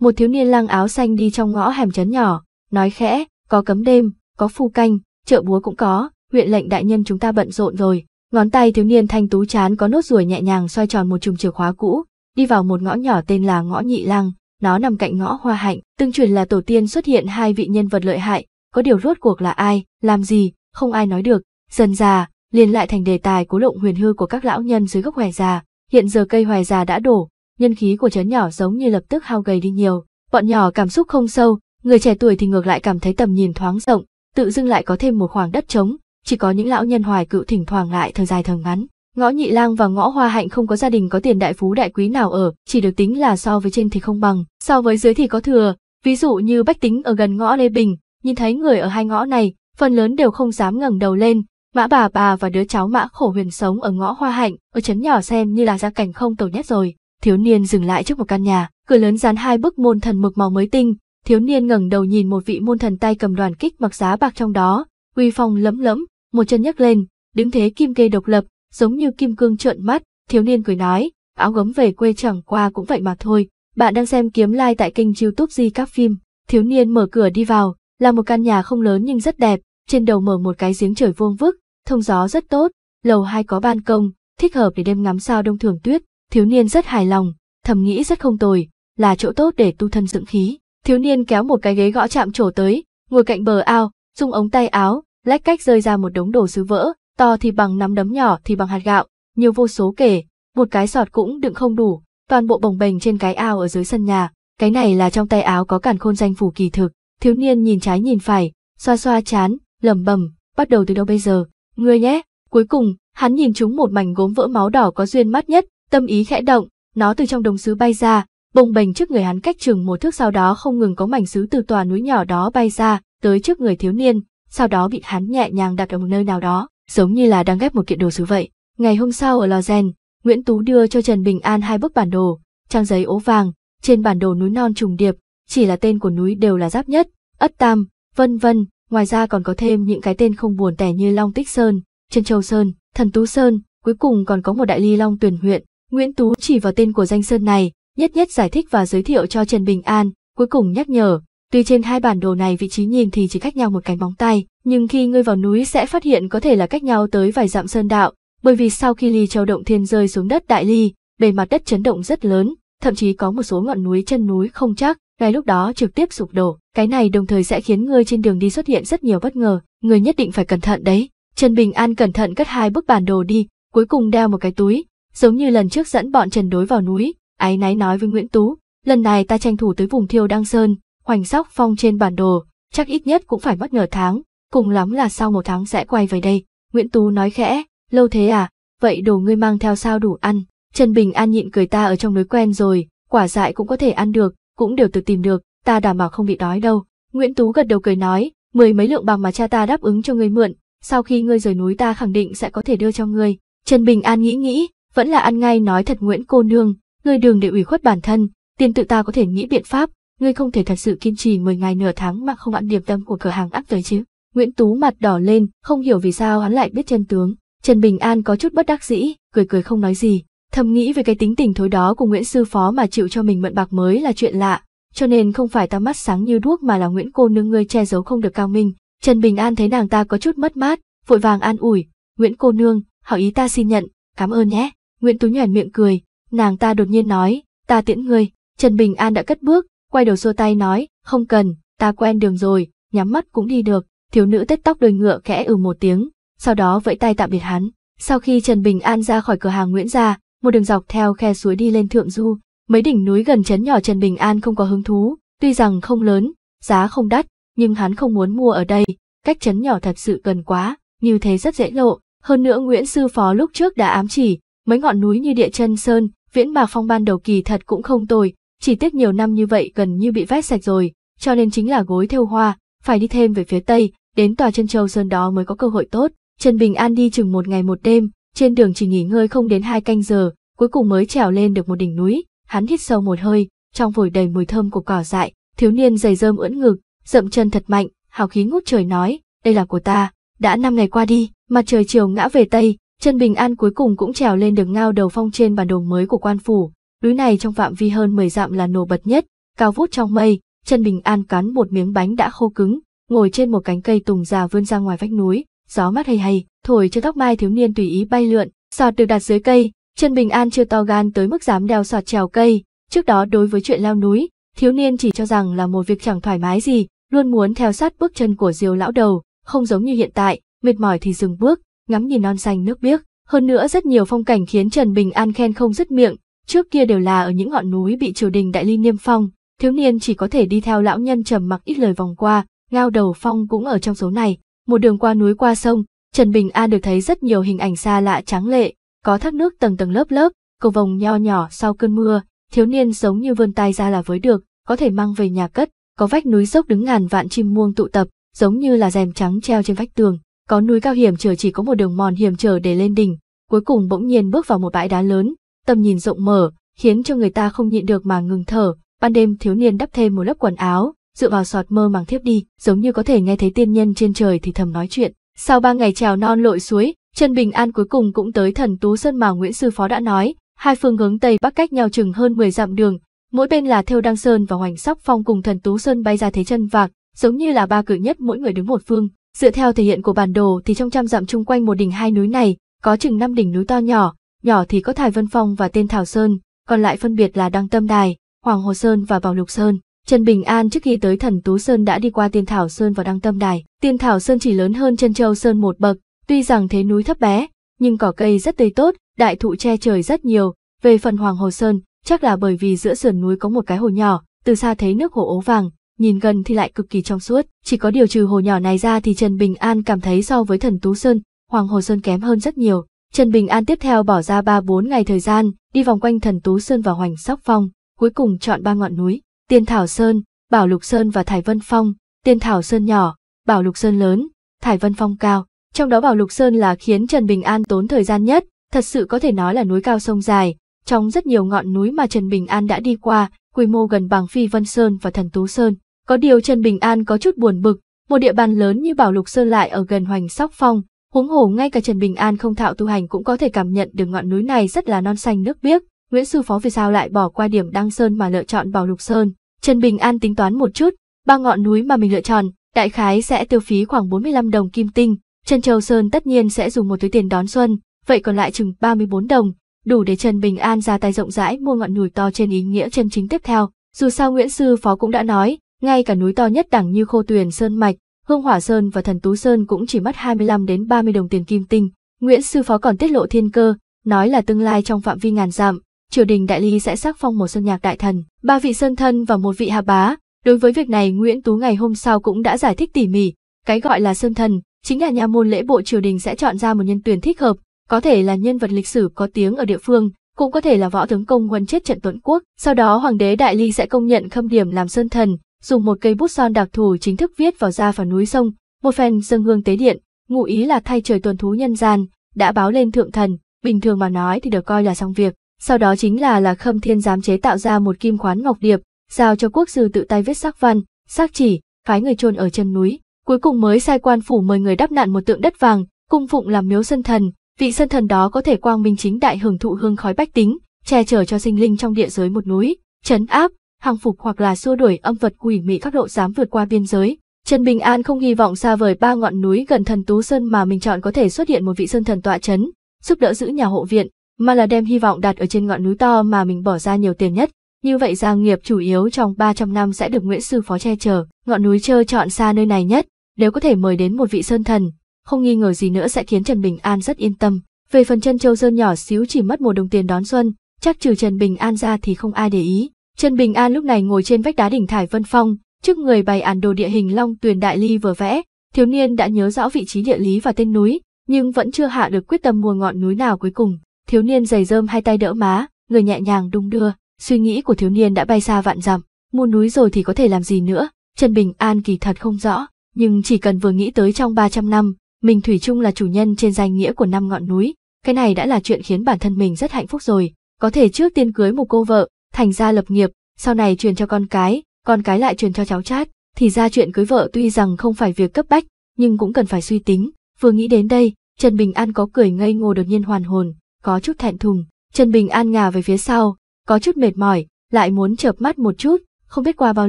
Speaker 1: một thiếu niên lăng áo xanh đi trong ngõ hẻm chấn nhỏ nói khẽ có cấm đêm, có phu canh, chợ búa cũng có, huyện lệnh đại nhân chúng ta bận rộn rồi. Ngón tay thiếu niên thanh tú chán có nốt ruồi nhẹ nhàng xoay tròn một chùm chìa khóa cũ, đi vào một ngõ nhỏ tên là ngõ Nhị Lang, nó nằm cạnh ngõ Hoa Hạnh, tương truyền là tổ tiên xuất hiện hai vị nhân vật lợi hại, có điều rốt cuộc là ai, làm gì, không ai nói được. Dần già, liền lại thành đề tài cố lộng huyền hư của các lão nhân dưới gốc hoài già, hiện giờ cây hoài già đã đổ, nhân khí của trấn nhỏ giống như lập tức hao gầy đi nhiều. Bọn nhỏ cảm xúc không sâu, Người trẻ tuổi thì ngược lại cảm thấy tầm nhìn thoáng rộng, tự dưng lại có thêm một khoảng đất trống, chỉ có những lão nhân hoài cựu thỉnh thoảng lại thời dài thời ngắn. Ngõ Nhị Lang và ngõ Hoa Hạnh không có gia đình có tiền đại phú đại quý nào ở, chỉ được tính là so với trên thì không bằng, so với dưới thì có thừa. Ví dụ như Bách Tính ở gần ngõ Lê Bình, nhìn thấy người ở hai ngõ này, phần lớn đều không dám ngẩng đầu lên. Mã bà bà và đứa cháu Mã Khổ Huyền sống ở ngõ Hoa Hạnh, ở trấn nhỏ xem như là gia cảnh không tồi nhất rồi. Thiếu niên dừng lại trước một căn nhà, cửa lớn dán hai bức môn thần mực màu mới tinh, thiếu niên ngẩng đầu nhìn một vị môn thần tay cầm đoàn kích mặc giá bạc trong đó, uy phong lẫm lẫm, một chân nhấc lên, đứng thế kim kê độc lập, giống như kim cương trợn mắt, thiếu niên cười nói, áo gấm về quê chẳng qua cũng vậy mà thôi, bạn đang xem kiếm lai like tại kênh youtube di các phim, thiếu niên mở cửa đi vào, là một căn nhà không lớn nhưng rất đẹp, trên đầu mở một cái giếng trời vuông vức, thông gió rất tốt, lầu hai có ban công, thích hợp để đêm ngắm sao đông thường tuyết, thiếu niên rất hài lòng, thầm nghĩ rất không tồi, là chỗ tốt để tu thân dưỡng khí. Thiếu niên kéo một cái ghế gõ chạm trổ tới, ngồi cạnh bờ ao, dùng ống tay áo, lách cách rơi ra một đống đồ sứ vỡ, to thì bằng nắm đấm nhỏ thì bằng hạt gạo, nhiều vô số kể, một cái sọt cũng đựng không đủ, toàn bộ bồng bềnh trên cái ao ở dưới sân nhà, cái này là trong tay áo có cản khôn danh phủ kỳ thực, thiếu niên nhìn trái nhìn phải, xoa xoa chán, lẩm bẩm, bắt đầu từ đâu bây giờ, ngươi nhé, cuối cùng, hắn nhìn chúng một mảnh gốm vỡ máu đỏ có duyên mắt nhất, tâm ý khẽ động, nó từ trong đồng sứ bay ra, bồng bềnh trước người hắn cách chừng một thước sau đó không ngừng có mảnh sứ từ tòa núi nhỏ đó bay ra, tới trước người thiếu niên, sau đó bị hắn nhẹ nhàng đặt ở một nơi nào đó, giống như là đang ghép một kiện đồ sứ vậy. Ngày hôm sau ở Lò rèn Nguyễn Tú đưa cho Trần Bình An hai bức bản đồ, trang giấy ố vàng, trên bản đồ núi non trùng điệp, chỉ là tên của núi đều là giáp nhất, ất tam, vân vân, ngoài ra còn có thêm những cái tên không buồn tẻ như Long Tích Sơn, Trân Châu Sơn, Thần Tú Sơn, cuối cùng còn có một đại ly Long tuyển huyện. Nguyễn Tú chỉ vào tên của danh sơn này, nhất nhất giải thích và giới thiệu cho Trần Bình An, cuối cùng nhắc nhở, tuy trên hai bản đồ này vị trí nhìn thì chỉ cách nhau một cái bóng tay, nhưng khi ngươi vào núi sẽ phát hiện có thể là cách nhau tới vài dặm sơn đạo, bởi vì sau khi ly châu động thiên rơi xuống đất đại ly, bề mặt đất chấn động rất lớn, thậm chí có một số ngọn núi chân núi không chắc, ngay lúc đó trực tiếp sụp đổ. Cái này đồng thời sẽ khiến ngươi trên đường đi xuất hiện rất nhiều bất ngờ, ngươi nhất định phải cẩn thận đấy. Trần Bình An cẩn thận cất hai bức bản đồ đi, cuối cùng đeo một cái túi, giống như lần trước dẫn bọn Trần đối vào núi, ái náy nói với Nguyễn Tú, lần này ta tranh thủ tới vùng thiêu đăng sơn, hoành sóc phong trên bản đồ, chắc ít nhất cũng phải mất nửa tháng, cùng lắm là sau một tháng sẽ quay về đây. Nguyễn Tú nói khẽ, lâu thế à, vậy đồ ngươi mang theo sao đủ ăn. Trần Bình An nhịn cười ta ở trong núi quen rồi, quả dại cũng có thể ăn được, cũng đều tự tìm được, ta đảm bảo không bị đói đâu. Nguyễn Tú gật đầu cười nói, mười mấy lượng bằng mà cha ta đáp ứng cho ngươi mượn, sau khi ngươi rời núi ta khẳng định sẽ có thể đưa cho ngươi. Trần Bình An nghĩ nghĩ, vẫn là ăn ngay nói thật Nguyễn cô nương, Ngươi đừng để ủy khuất bản thân, tiền tự ta có thể nghĩ biện pháp, ngươi không thể thật sự kiên trì 10 ngày nửa tháng mà không ăn điểm tâm của cửa hàng ác tới chứ. Nguyễn Tú mặt đỏ lên, không hiểu vì sao hắn lại biết chân tướng. Trần Bình An có chút bất đắc dĩ, cười cười không nói gì, thầm nghĩ về cái tính tình thối đó của Nguyễn Sư Phó mà chịu cho mình mượn bạc mới là chuyện lạ, cho nên không phải ta mắt sáng như đuốc mà là Nguyễn cô nương ngươi che giấu không được cao minh. Trần Bình An thấy nàng ta có chút mất mát, vội vàng an ủi, Nguyễn cô nương, hảo ý ta xin nhận, cảm ơn nhé. Nguyễn Tú nhàn miệng cười, Nàng ta đột nhiên nói, ta tiễn ngươi, Trần Bình An đã cất bước, quay đầu xua tay nói, không cần, ta quen đường rồi, nhắm mắt cũng đi được, thiếu nữ tết tóc đôi ngựa khẽ ừ một tiếng, sau đó vẫy tay tạm biệt hắn. Sau khi Trần Bình An ra khỏi cửa hàng Nguyễn Gia, một đường dọc theo khe suối đi lên Thượng Du, mấy đỉnh núi gần chấn nhỏ Trần Bình An không có hứng thú, tuy rằng không lớn, giá không đắt, nhưng hắn không muốn mua ở đây, cách chấn nhỏ thật sự gần quá, như thế rất dễ lộ. Hơn nữa Nguyễn Sư Phó lúc trước đã ám chỉ, mấy ngọn núi như địa chân sơn, viễn bà phong ban đầu kỳ thật cũng không tồi, chỉ tiếc nhiều năm như vậy gần như bị vét sạch rồi, cho nên chính là gối theo hoa, phải đi thêm về phía tây, đến tòa chân châu sơn đó mới có cơ hội tốt. Trần Bình An đi chừng một ngày một đêm, trên đường chỉ nghỉ ngơi không đến hai canh giờ, cuối cùng mới trèo lên được một đỉnh núi, hắn hít sâu một hơi, trong phổi đầy mùi thơm của cỏ dại, thiếu niên giày rơm ưỡn ngực, dậm chân thật mạnh, hào khí ngút trời nói, đây là của ta, đã năm ngày qua đi, mặt trời chiều ngã về tây, Trần Bình An cuối cùng cũng trèo lên được ngao đầu phong trên bản đồ mới của quan phủ, núi này trong phạm vi hơn 10 dặm là nổi bật nhất, cao vút trong mây, Trần Bình An cắn một miếng bánh đã khô cứng, ngồi trên một cánh cây tùng già vươn ra ngoài vách núi, gió mát hay hay, thổi cho tóc mai thiếu niên tùy ý bay lượn, sọt được đặt dưới cây, Trần Bình An chưa to gan tới mức dám đeo sọt trèo cây, trước đó đối với chuyện leo núi, thiếu niên chỉ cho rằng là một việc chẳng thoải mái gì, luôn muốn theo sát bước chân của Diêu lão đầu, không giống như hiện tại, mệt mỏi thì dừng bước, ngắm nhìn non xanh nước biếc. Hơn nữa rất nhiều phong cảnh khiến Trần Bình An khen không dứt miệng, trước kia đều là ở những ngọn núi bị triều đình đại ly niêm phong, thiếu niên chỉ có thể đi theo lão nhân trầm mặc ít lời vòng qua, ngao đầu phong cũng ở trong số này. Một đường qua núi qua sông, Trần Bình An được thấy rất nhiều hình ảnh xa lạ tráng lệ, có thác nước tầng tầng lớp lớp, cầu vồng nho nhỏ sau cơn mưa, thiếu niên giống như vươn tay ra là với được, có thể mang về nhà cất, có vách núi dốc đứng ngàn vạn chim muông tụ tập, giống như là rèm trắng treo trên vách tường, có núi cao hiểm trở chỉ có một đường mòn hiểm trở để lên đỉnh, cuối cùng bỗng nhiên bước vào một bãi đá lớn, tầm nhìn rộng mở, khiến cho người ta không nhịn được mà ngừng thở. Ban đêm thiếu niên đắp thêm một lớp quần áo, dựa vào sọt mơ màng thiếp đi, giống như có thể nghe thấy tiên nhân trên trời thì thầm nói chuyện. Sau ba ngày trèo non lội suối, chân Bình An cuối cùng cũng tới thần Tú Sơn mà Nguyễn Sư Phó đã nói, hai phương hướng Tây Bắc cách nhau chừng hơn 10 dặm đường, mỗi bên là theo Đăng Sơn và Hoành Sóc Phong cùng thần Tú Sơn bay ra thế chân vạc, giống như là ba cử nhất mỗi người đứng một phương, Dựa theo thể hiện của bản đồ thì trong trăm dặm chung quanh một đỉnh hai núi này, có chừng năm đỉnh núi to nhỏ, nhỏ thì có Thải Vân Phong và tên Thảo Sơn, còn lại phân biệt là Đăng Tâm Đài, Hoàng Hồ Sơn và Bảo Lục Sơn. Trần Bình An trước khi tới Thần Tú Sơn đã đi qua Tiên Thảo Sơn và Đăng Tâm Đài. Tiên Thảo Sơn chỉ lớn hơn Trân Châu Sơn một bậc, tuy rằng thế núi thấp bé, nhưng cỏ cây rất tươi tốt, đại thụ che trời rất nhiều. Về phần Hoàng Hồ Sơn, chắc là bởi vì giữa sườn núi có một cái hồ nhỏ, từ xa thấy nước hồ ố vàng, nhìn gần thì lại cực kỳ trong suốt. Chỉ có điều trừ hồ nhỏ này ra thì Trần Bình An cảm thấy so với thần Tú Sơn, Hoàng Hồ Sơn kém hơn rất nhiều. Trần Bình An tiếp theo bỏ ra 3-4 ngày thời gian, đi vòng quanh thần Tú Sơn và Hoành Sóc Phong, cuối cùng chọn ba ngọn núi, Tiên Thảo Sơn, Bảo Lục Sơn và Thải Vân Phong, Tiên Thảo Sơn nhỏ, Bảo Lục Sơn lớn, Thải Vân Phong cao. Trong đó Bảo Lục Sơn là khiến Trần Bình An tốn thời gian nhất, thật sự có thể nói là núi cao sông dài. Trong rất nhiều ngọn núi mà Trần Bình An đã đi qua, quy mô gần bằng Phi Vân Sơn và Thần Tú Sơn, có điều Trần Bình An có chút buồn bực, một địa bàn lớn như Bảo Lục Sơn lại ở gần Hoành Sóc Phong, huống hồ ngay cả Trần Bình An không thạo tu hành cũng có thể cảm nhận được ngọn núi này rất là non xanh nước biếc. Nguyễn sư phó vì sao lại bỏ qua điểm Đăng Sơn mà lựa chọn Bảo Lục Sơn? Trần Bình An tính toán một chút, ba ngọn núi mà mình lựa chọn, đại khái sẽ tiêu phí khoảng 45 đồng kim tinh, Trần Châu Sơn tất nhiên sẽ dùng một túi tiền đón xuân, vậy còn lại chừng 34 đồng, đủ để Trần Bình An ra tay rộng rãi mua ngọn núi to trên ý nghĩa chân chính tiếp theo. Dù sao Nguyễn sư phó cũng đã nói, ngay cả núi to nhất đẳng như Khô Tuyền Sơn Mạch, Hương Hỏa Sơn và Thần Tú Sơn cũng chỉ mất 25 đến 30 đồng tiền kim tinh. Nguyễn Sư Phó còn tiết lộ thiên cơ, nói là tương lai trong phạm vi ngàn dặm, triều đình đại ly sẽ sắc phong một sơn nhạc đại thần, ba vị sơn thân và một vị hạ bá. Đối với việc này Nguyễn Tú ngày hôm sau cũng đã giải thích tỉ mỉ, cái gọi là sơn thần chính là nhà môn lễ bộ triều đình sẽ chọn ra một nhân tuyển thích hợp, có thể là nhân vật lịch sử có tiếng ở địa phương, cũng có thể là võ tướng công huân chết trận tuấn quốc, sau đó hoàng đế đại ly sẽ công nhận khâm điểm làm sơn thần, dùng một cây bút son đặc thù chính thức viết vào da và núi sông, một phen dâng hương tế điện, ngụ ý là thay trời tuần thú nhân gian, đã báo lên thượng thần, bình thường mà nói thì được coi là xong việc. Sau đó chính là là Khâm Thiên giám chế tạo ra một kim khoán ngọc điệp, giao cho quốc sư tự tay viết sắc văn, sắc chỉ, phái người chôn ở chân núi, cuối cùng mới sai quan phủ mời người đắp nạn một tượng đất vàng, cung phụng làm miếu sân thần, vị sân thần đó có thể quang minh chính đại hưởng thụ hương khói bách tính, che chở cho sinh linh trong địa giới một núi, chấn áp, hàng phục hoặc là xua đuổi âm vật quỷ mị các độ dám vượt qua biên giới. Trần Bình An không hy vọng xa vời ba ngọn núi gần thần Tú Sơn mà mình chọn có thể xuất hiện một vị sơn thần tọa chấn, giúp đỡ giữ nhà hộ viện, mà là đem hy vọng đặt ở trên ngọn núi to mà mình bỏ ra nhiều tiền nhất. Như vậy gia nghiệp chủ yếu trong 300 năm sẽ được Nguyễn Sư Phó che chở, ngọn núi chơ chọn xa nơi này nhất, nếu có thể mời đến một vị sơn thần, không nghi ngờ gì nữa sẽ khiến Trần Bình An rất yên tâm. Về phần chân châu sơn nhỏ xíu chỉ mất một đồng tiền đón xuân, chắc trừ Trần Bình An ra thì không ai để ý. Trần Bình An lúc này ngồi trên vách đá đỉnh thải Vân Phong, trước người bày án đồ địa hình Long Tuyền Đại Ly vừa vẽ, thiếu niên đã nhớ rõ vị trí địa lý và tên núi, nhưng vẫn chưa hạ được quyết tâm mua ngọn núi nào cuối cùng. Thiếu niên giày rơm hai tay đỡ má, người nhẹ nhàng đung đưa, suy nghĩ của thiếu niên đã bay xa vạn dặm, mua núi rồi thì có thể làm gì nữa, Trần Bình An kỳ thật không rõ, nhưng chỉ cần vừa nghĩ tới trong 300 năm, mình Thủy chung là chủ nhân trên danh nghĩa của năm ngọn núi, cái này đã là chuyện khiến bản thân mình rất hạnh phúc rồi, có thể trước tiên cưới một cô vợ, thành ra lập nghiệp, sau này truyền cho con cái, con cái lại truyền cho cháu chát, thì ra chuyện cưới vợ tuy rằng không phải việc cấp bách, nhưng cũng cần phải suy tính. Vừa nghĩ đến đây, Trần Bình An có cười ngây ngô đột nhiên hoàn hồn, có chút thẹn thùng. Trần Bình An ngả về phía sau, có chút mệt mỏi, lại muốn chợp mắt một chút, không biết qua bao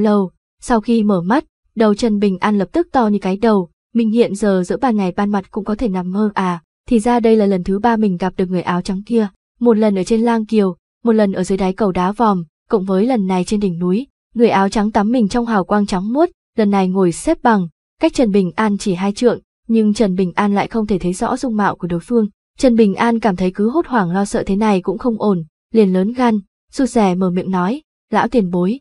Speaker 1: lâu. Sau khi mở mắt, đầu Trần Bình An lập tức to như cái đầu, mình hiện giờ giữa ban ngày ban mặt cũng có thể nằm mơ à. Thì ra đây là lần thứ ba mình gặp được người áo trắng kia, một lần ở trên lang kiều, một lần ở dưới đáy cầu đá vòm, cộng với lần này trên đỉnh núi, người áo trắng tắm mình trong hào quang trắng muốt, lần này ngồi xếp bằng, cách Trần Bình An chỉ hai trượng, nhưng Trần Bình An lại không thể thấy rõ dung mạo của đối phương. Trần Bình An cảm thấy cứ hốt hoảng lo sợ thế này cũng không ổn, liền lớn gan, rụt rè mở miệng nói, lão tiền bối.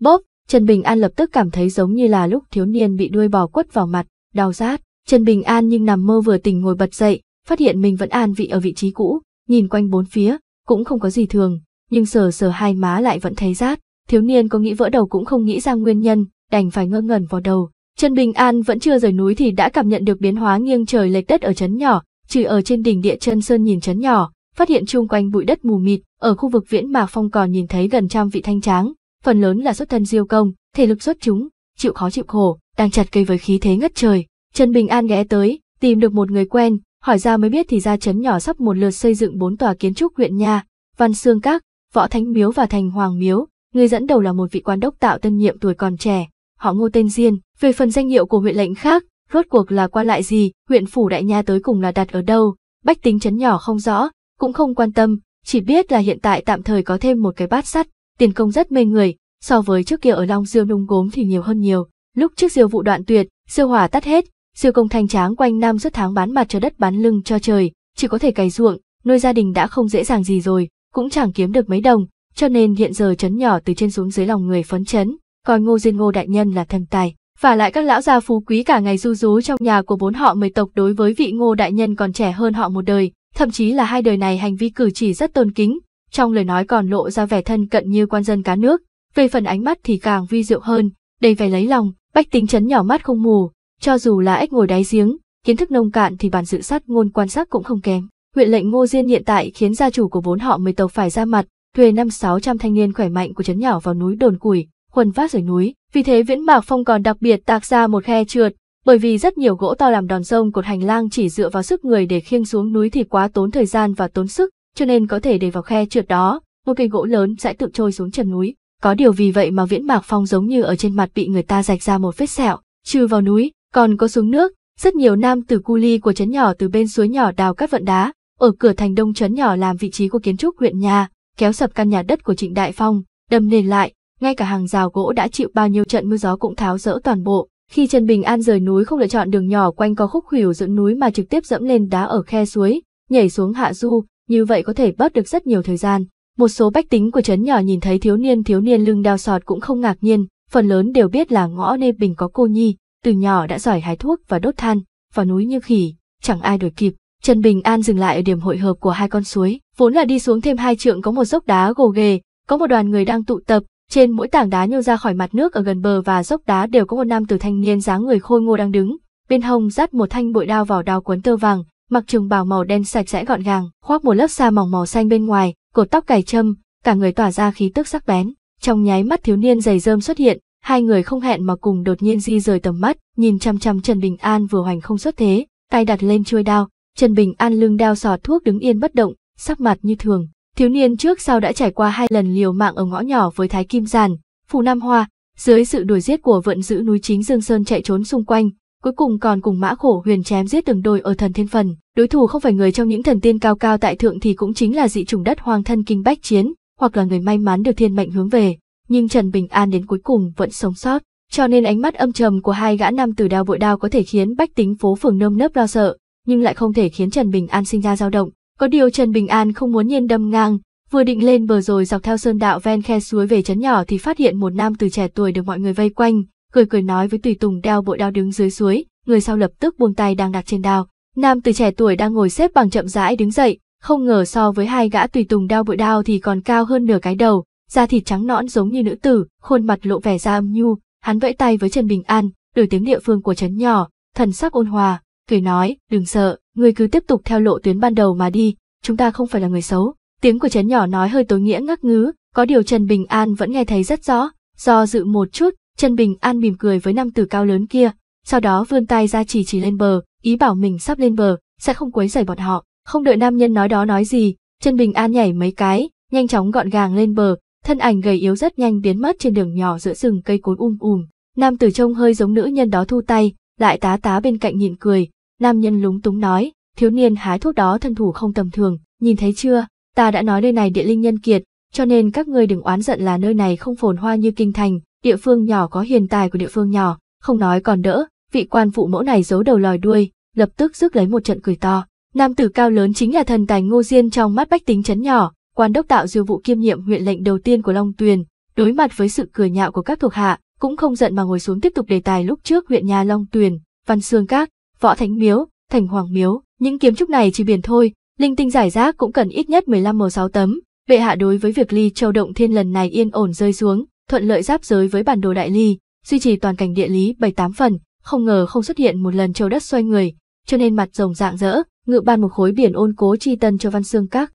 Speaker 1: Bốp, Trần Bình An lập tức cảm thấy giống như là lúc thiếu niên bị đuôi bò quất vào mặt, đau rát. Trần Bình An nhưng nằm mơ vừa tỉnh ngồi bật dậy, phát hiện mình vẫn an vị ở vị trí cũ, nhìn quanh bốn phía, cũng không có gì thường, nhưng sờ sờ hai má lại vẫn thấy rát, thiếu niên có nghĩ vỡ đầu cũng không nghĩ ra nguyên nhân, đành phải ngơ ngẩn vào đầu. Trần Bình An vẫn chưa rời núi thì đã cảm nhận được biến hóa nghiêng trời lệch đất ở chấn nhỏ, chỉ ở trên đỉnh địa chân sơn nhìn chấn nhỏ, phát hiện chung quanh bụi đất mù mịt, ở khu vực viễn mạc phong còn nhìn thấy gần trăm vị thanh tráng, phần lớn là xuất thân diêu công, thể lực xuất chúng, chịu khó chịu khổ, đang chặt cây với khí thế ngất trời. Trần Bình An ghé tới, tìm được một người quen, hỏi ra mới biết thì ra trấn nhỏ sắp một lượt xây dựng bốn tòa kiến trúc huyện nha, Văn Xương Các, Võ Thánh Miếu và Thành Hoàng Miếu, người dẫn đầu là một vị quan đốc tạo tân nhiệm tuổi còn trẻ, họ Ngô tên Diên. Về phần danh hiệu của huyện lệnh khác, rốt cuộc là qua lại gì, huyện phủ đại nha tới cùng là đặt ở đâu, bách tính trấn nhỏ không rõ, cũng không quan tâm, chỉ biết là hiện tại tạm thời có thêm một cái bát sắt, tiền công rất mê người, so với trước kia ở Long Dương Nung Gốm thì nhiều hơn nhiều. Lúc trước diêu vụ đoạn tuyệt, siêu hỏa tắt hết, Siêu công thanh tráng quanh năm suốt tháng bán mặt cho đất bán lưng cho trời, chỉ có thể cày ruộng, nuôi gia đình đã không dễ dàng gì rồi, cũng chẳng kiếm được mấy đồng, cho nên hiện giờ chấn nhỏ từ trên xuống dưới lòng người phấn chấn, coi Ngô Diên Ngô đại nhân là thần tài. Và lại các lão gia phú quý cả ngày du rú trong nhà của bốn họ mười tộc đối với vị Ngô đại nhân còn trẻ hơn họ một đời, thậm chí là hai đời này hành vi cử chỉ rất tôn kính, trong lời nói còn lộ ra vẻ thân cận như quan dân cá nước, về phần ánh mắt thì càng vi diệu hơn, đầy vẻ lấy lòng, bách tính chấn nhỏ mắt không mù, cho dù là ếch ngồi đáy giếng, kiến thức nông cạn thì bản dự sát ngôn quan sát cũng không kém. Huyện lệnh Ngô Diên hiện tại khiến gia chủ của bốn họ mười tàu phải ra mặt, thuê năm sáu trăm thanh niên khỏe mạnh của trấn nhỏ vào núi đồn củi, khuân vác rời núi. Vì thế Viễn Mạc Phong còn đặc biệt tạc ra một khe trượt, bởi vì rất nhiều gỗ to làm đòn rông cột hành lang chỉ dựa vào sức người để khiêng xuống núi thì quá tốn thời gian và tốn sức, cho nên có thể để vào khe trượt đó, một cây gỗ lớn sẽ tự trôi xuống chân núi. Có điều vì vậy mà Viễn Mạc Phong giống như ở trên mặt bị người ta rạch ra một vết sẹo, trừ vào núi, còn có xuống nước, rất nhiều nam tử cu ly của trấn nhỏ từ bên suối nhỏ đào các vận đá, ở cửa thành đông trấn nhỏ làm vị trí của kiến trúc huyện nhà, kéo sập căn nhà đất của Trịnh Đại Phong, đâm nền lại, ngay cả hàng rào gỗ đã chịu bao nhiêu trận mưa gió cũng tháo rỡ toàn bộ. Khi Trần Bình An rời núi không lựa chọn đường nhỏ quanh co khúc khuỷu dẫn núi mà trực tiếp dẫm lên đá ở khe suối, nhảy xuống hạ du, như vậy có thể bớt được rất nhiều thời gian. Một số bách tính của trấn nhỏ nhìn thấy thiếu niên thiếu niên lưng đao sọt cũng không ngạc nhiên, phần lớn đều biết là ngõ nê bình có cô nhi, từ nhỏ đã giỏi hái thuốc và đốt than, vào núi như khỉ, chẳng ai đuổi kịp. Trần Bình An dừng lại ở điểm hội hợp của hai con suối, vốn là đi xuống thêm hai trượng có một dốc đá gồ ghề, có một đoàn người đang tụ tập, trên mỗi tảng đá nhô ra khỏi mặt nước ở gần bờ và dốc đá đều có một nam tử thanh niên dáng người khôi ngô đang đứng, bên hông dắt một thanh bội đao vào đao quấn tơ vàng, mặc trường bào màu đen sạch sẽ gọn gàng, khoác một lớp sa mỏng màu xanh bên ngoài, cột tóc cài châm, cả người tỏa ra khí tức sắc bén. Trong nháy mắt thiếu niên dày rơm xuất hiện, Hai người không hẹn mà cùng đột nhiên di rời tầm mắt, nhìn chăm chăm Trần Bình An vừa hoành không xuất thế, tay đặt lên chuôi đao, Trần Bình An lưng đao sò thuốc đứng yên bất động, sắc mặt như thường. Thiếu niên trước sau đã trải qua hai lần liều mạng ở ngõ nhỏ với Thái Kim Giàn, Phù Nam Hoa, dưới sự đuổi giết của vận giữ núi chính Dương Sơn chạy trốn xung quanh, cuối cùng còn cùng mã khổ huyền chém giết từng đôi ở thần thiên phần. Đối thủ không phải người trong những thần tiên cao cao tại thượng thì cũng chính là dị trùng đất hoang thân kinh bách chiến, hoặc là người may mắn được thiên mệnh hướng về nhưng Trần Bình An đến cuối cùng vẫn sống sót. Cho nên ánh mắt âm trầm của hai gã nam tử đao bội đao có thể khiến bách tính phố phường nơm nớp lo sợ, nhưng lại không thể khiến Trần Bình An sinh ra dao động. Có điều Trần Bình An không muốn nhiên đâm ngang, vừa định lên bờ rồi dọc theo sơn đạo ven khe suối về chấn nhỏ thì phát hiện một nam từ trẻ tuổi được mọi người vây quanh, cười cười nói với tùy tùng đeo bộ đao đứng dưới suối, người sau lập tức buông tay đang đặt trên đao. Nam từ trẻ tuổi đang ngồi xếp bằng chậm rãi đứng dậy, không ngờ so với hai gã tùy tùng đao bội đao thì còn cao hơn nửa cái đầu, da thịt trắng nõn giống như nữ tử, khuôn mặt lộ vẻ da âm nhu, hắn vẫy tay với Trần Bình An, đổi tiếng địa phương của trấn nhỏ, thần sắc ôn hòa, cười nói, đừng sợ, người cứ tiếp tục theo lộ tuyến ban đầu mà đi, chúng ta không phải là người xấu. Tiếng của trấn nhỏ nói hơi tối nghĩa ngắc ngứ, có điều Trần Bình An vẫn nghe thấy rất rõ, do dự một chút, Trần Bình An mỉm cười với nam tử cao lớn kia, sau đó vươn tay ra chỉ chỉ lên bờ, ý bảo mình sắp lên bờ, sẽ không quấy rầy bọn họ. Không đợi nam nhân nói đó nói gì, Trần Bình An nhảy mấy cái, nhanh chóng gọn gàng lên bờ, Thân ảnh gầy yếu rất nhanh biến mất trên đường nhỏ giữa rừng cây cối um ùm. Nam tử trông hơi giống nữ nhân đó thu tay, lại tá tá bên cạnh nhìn cười, nam nhân lúng túng nói, thiếu niên hái thuốc đó thân thủ không tầm thường, nhìn thấy chưa, ta đã nói nơi này địa linh nhân kiệt, cho nên các ngươi đừng oán giận là nơi này không phồn hoa như kinh thành, địa phương nhỏ có hiền tài của địa phương nhỏ, không nói còn đỡ, vị quan phụ mẫu này giấu đầu lòi đuôi, lập tức rước lấy một trận cười to. Nam tử cao lớn chính là thần tài Ngô Diên trong mắt bách tính chấn nhỏ, quan đốc tạo diêu vụ kiêm nhiệm huyện lệnh đầu tiên của Long Tuyền, đối mặt với sự cười nhạo của các thuộc hạ, cũng không giận mà ngồi xuống tiếp tục đề tài lúc trước huyện nhà Long Tuyền, Văn Xương Các, Võ Thánh Miếu, Thành Hoàng Miếu, những kiến trúc này chỉ biển thôi, linh tinh giải rác cũng cần ít nhất 15 sáu tấm. Bệ hạ đối với việc Ly Châu Động Thiên lần này yên ổn rơi xuống, thuận lợi giáp giới với bản đồ Đại Ly, duy trì toàn cảnh địa lý bảy tám phần, không ngờ không xuất hiện một lần châu đất xoay người, cho nên mặt rồng dạng dỡ, ngự ban một khối biển ôn cố chi tân cho Văn Xương Các.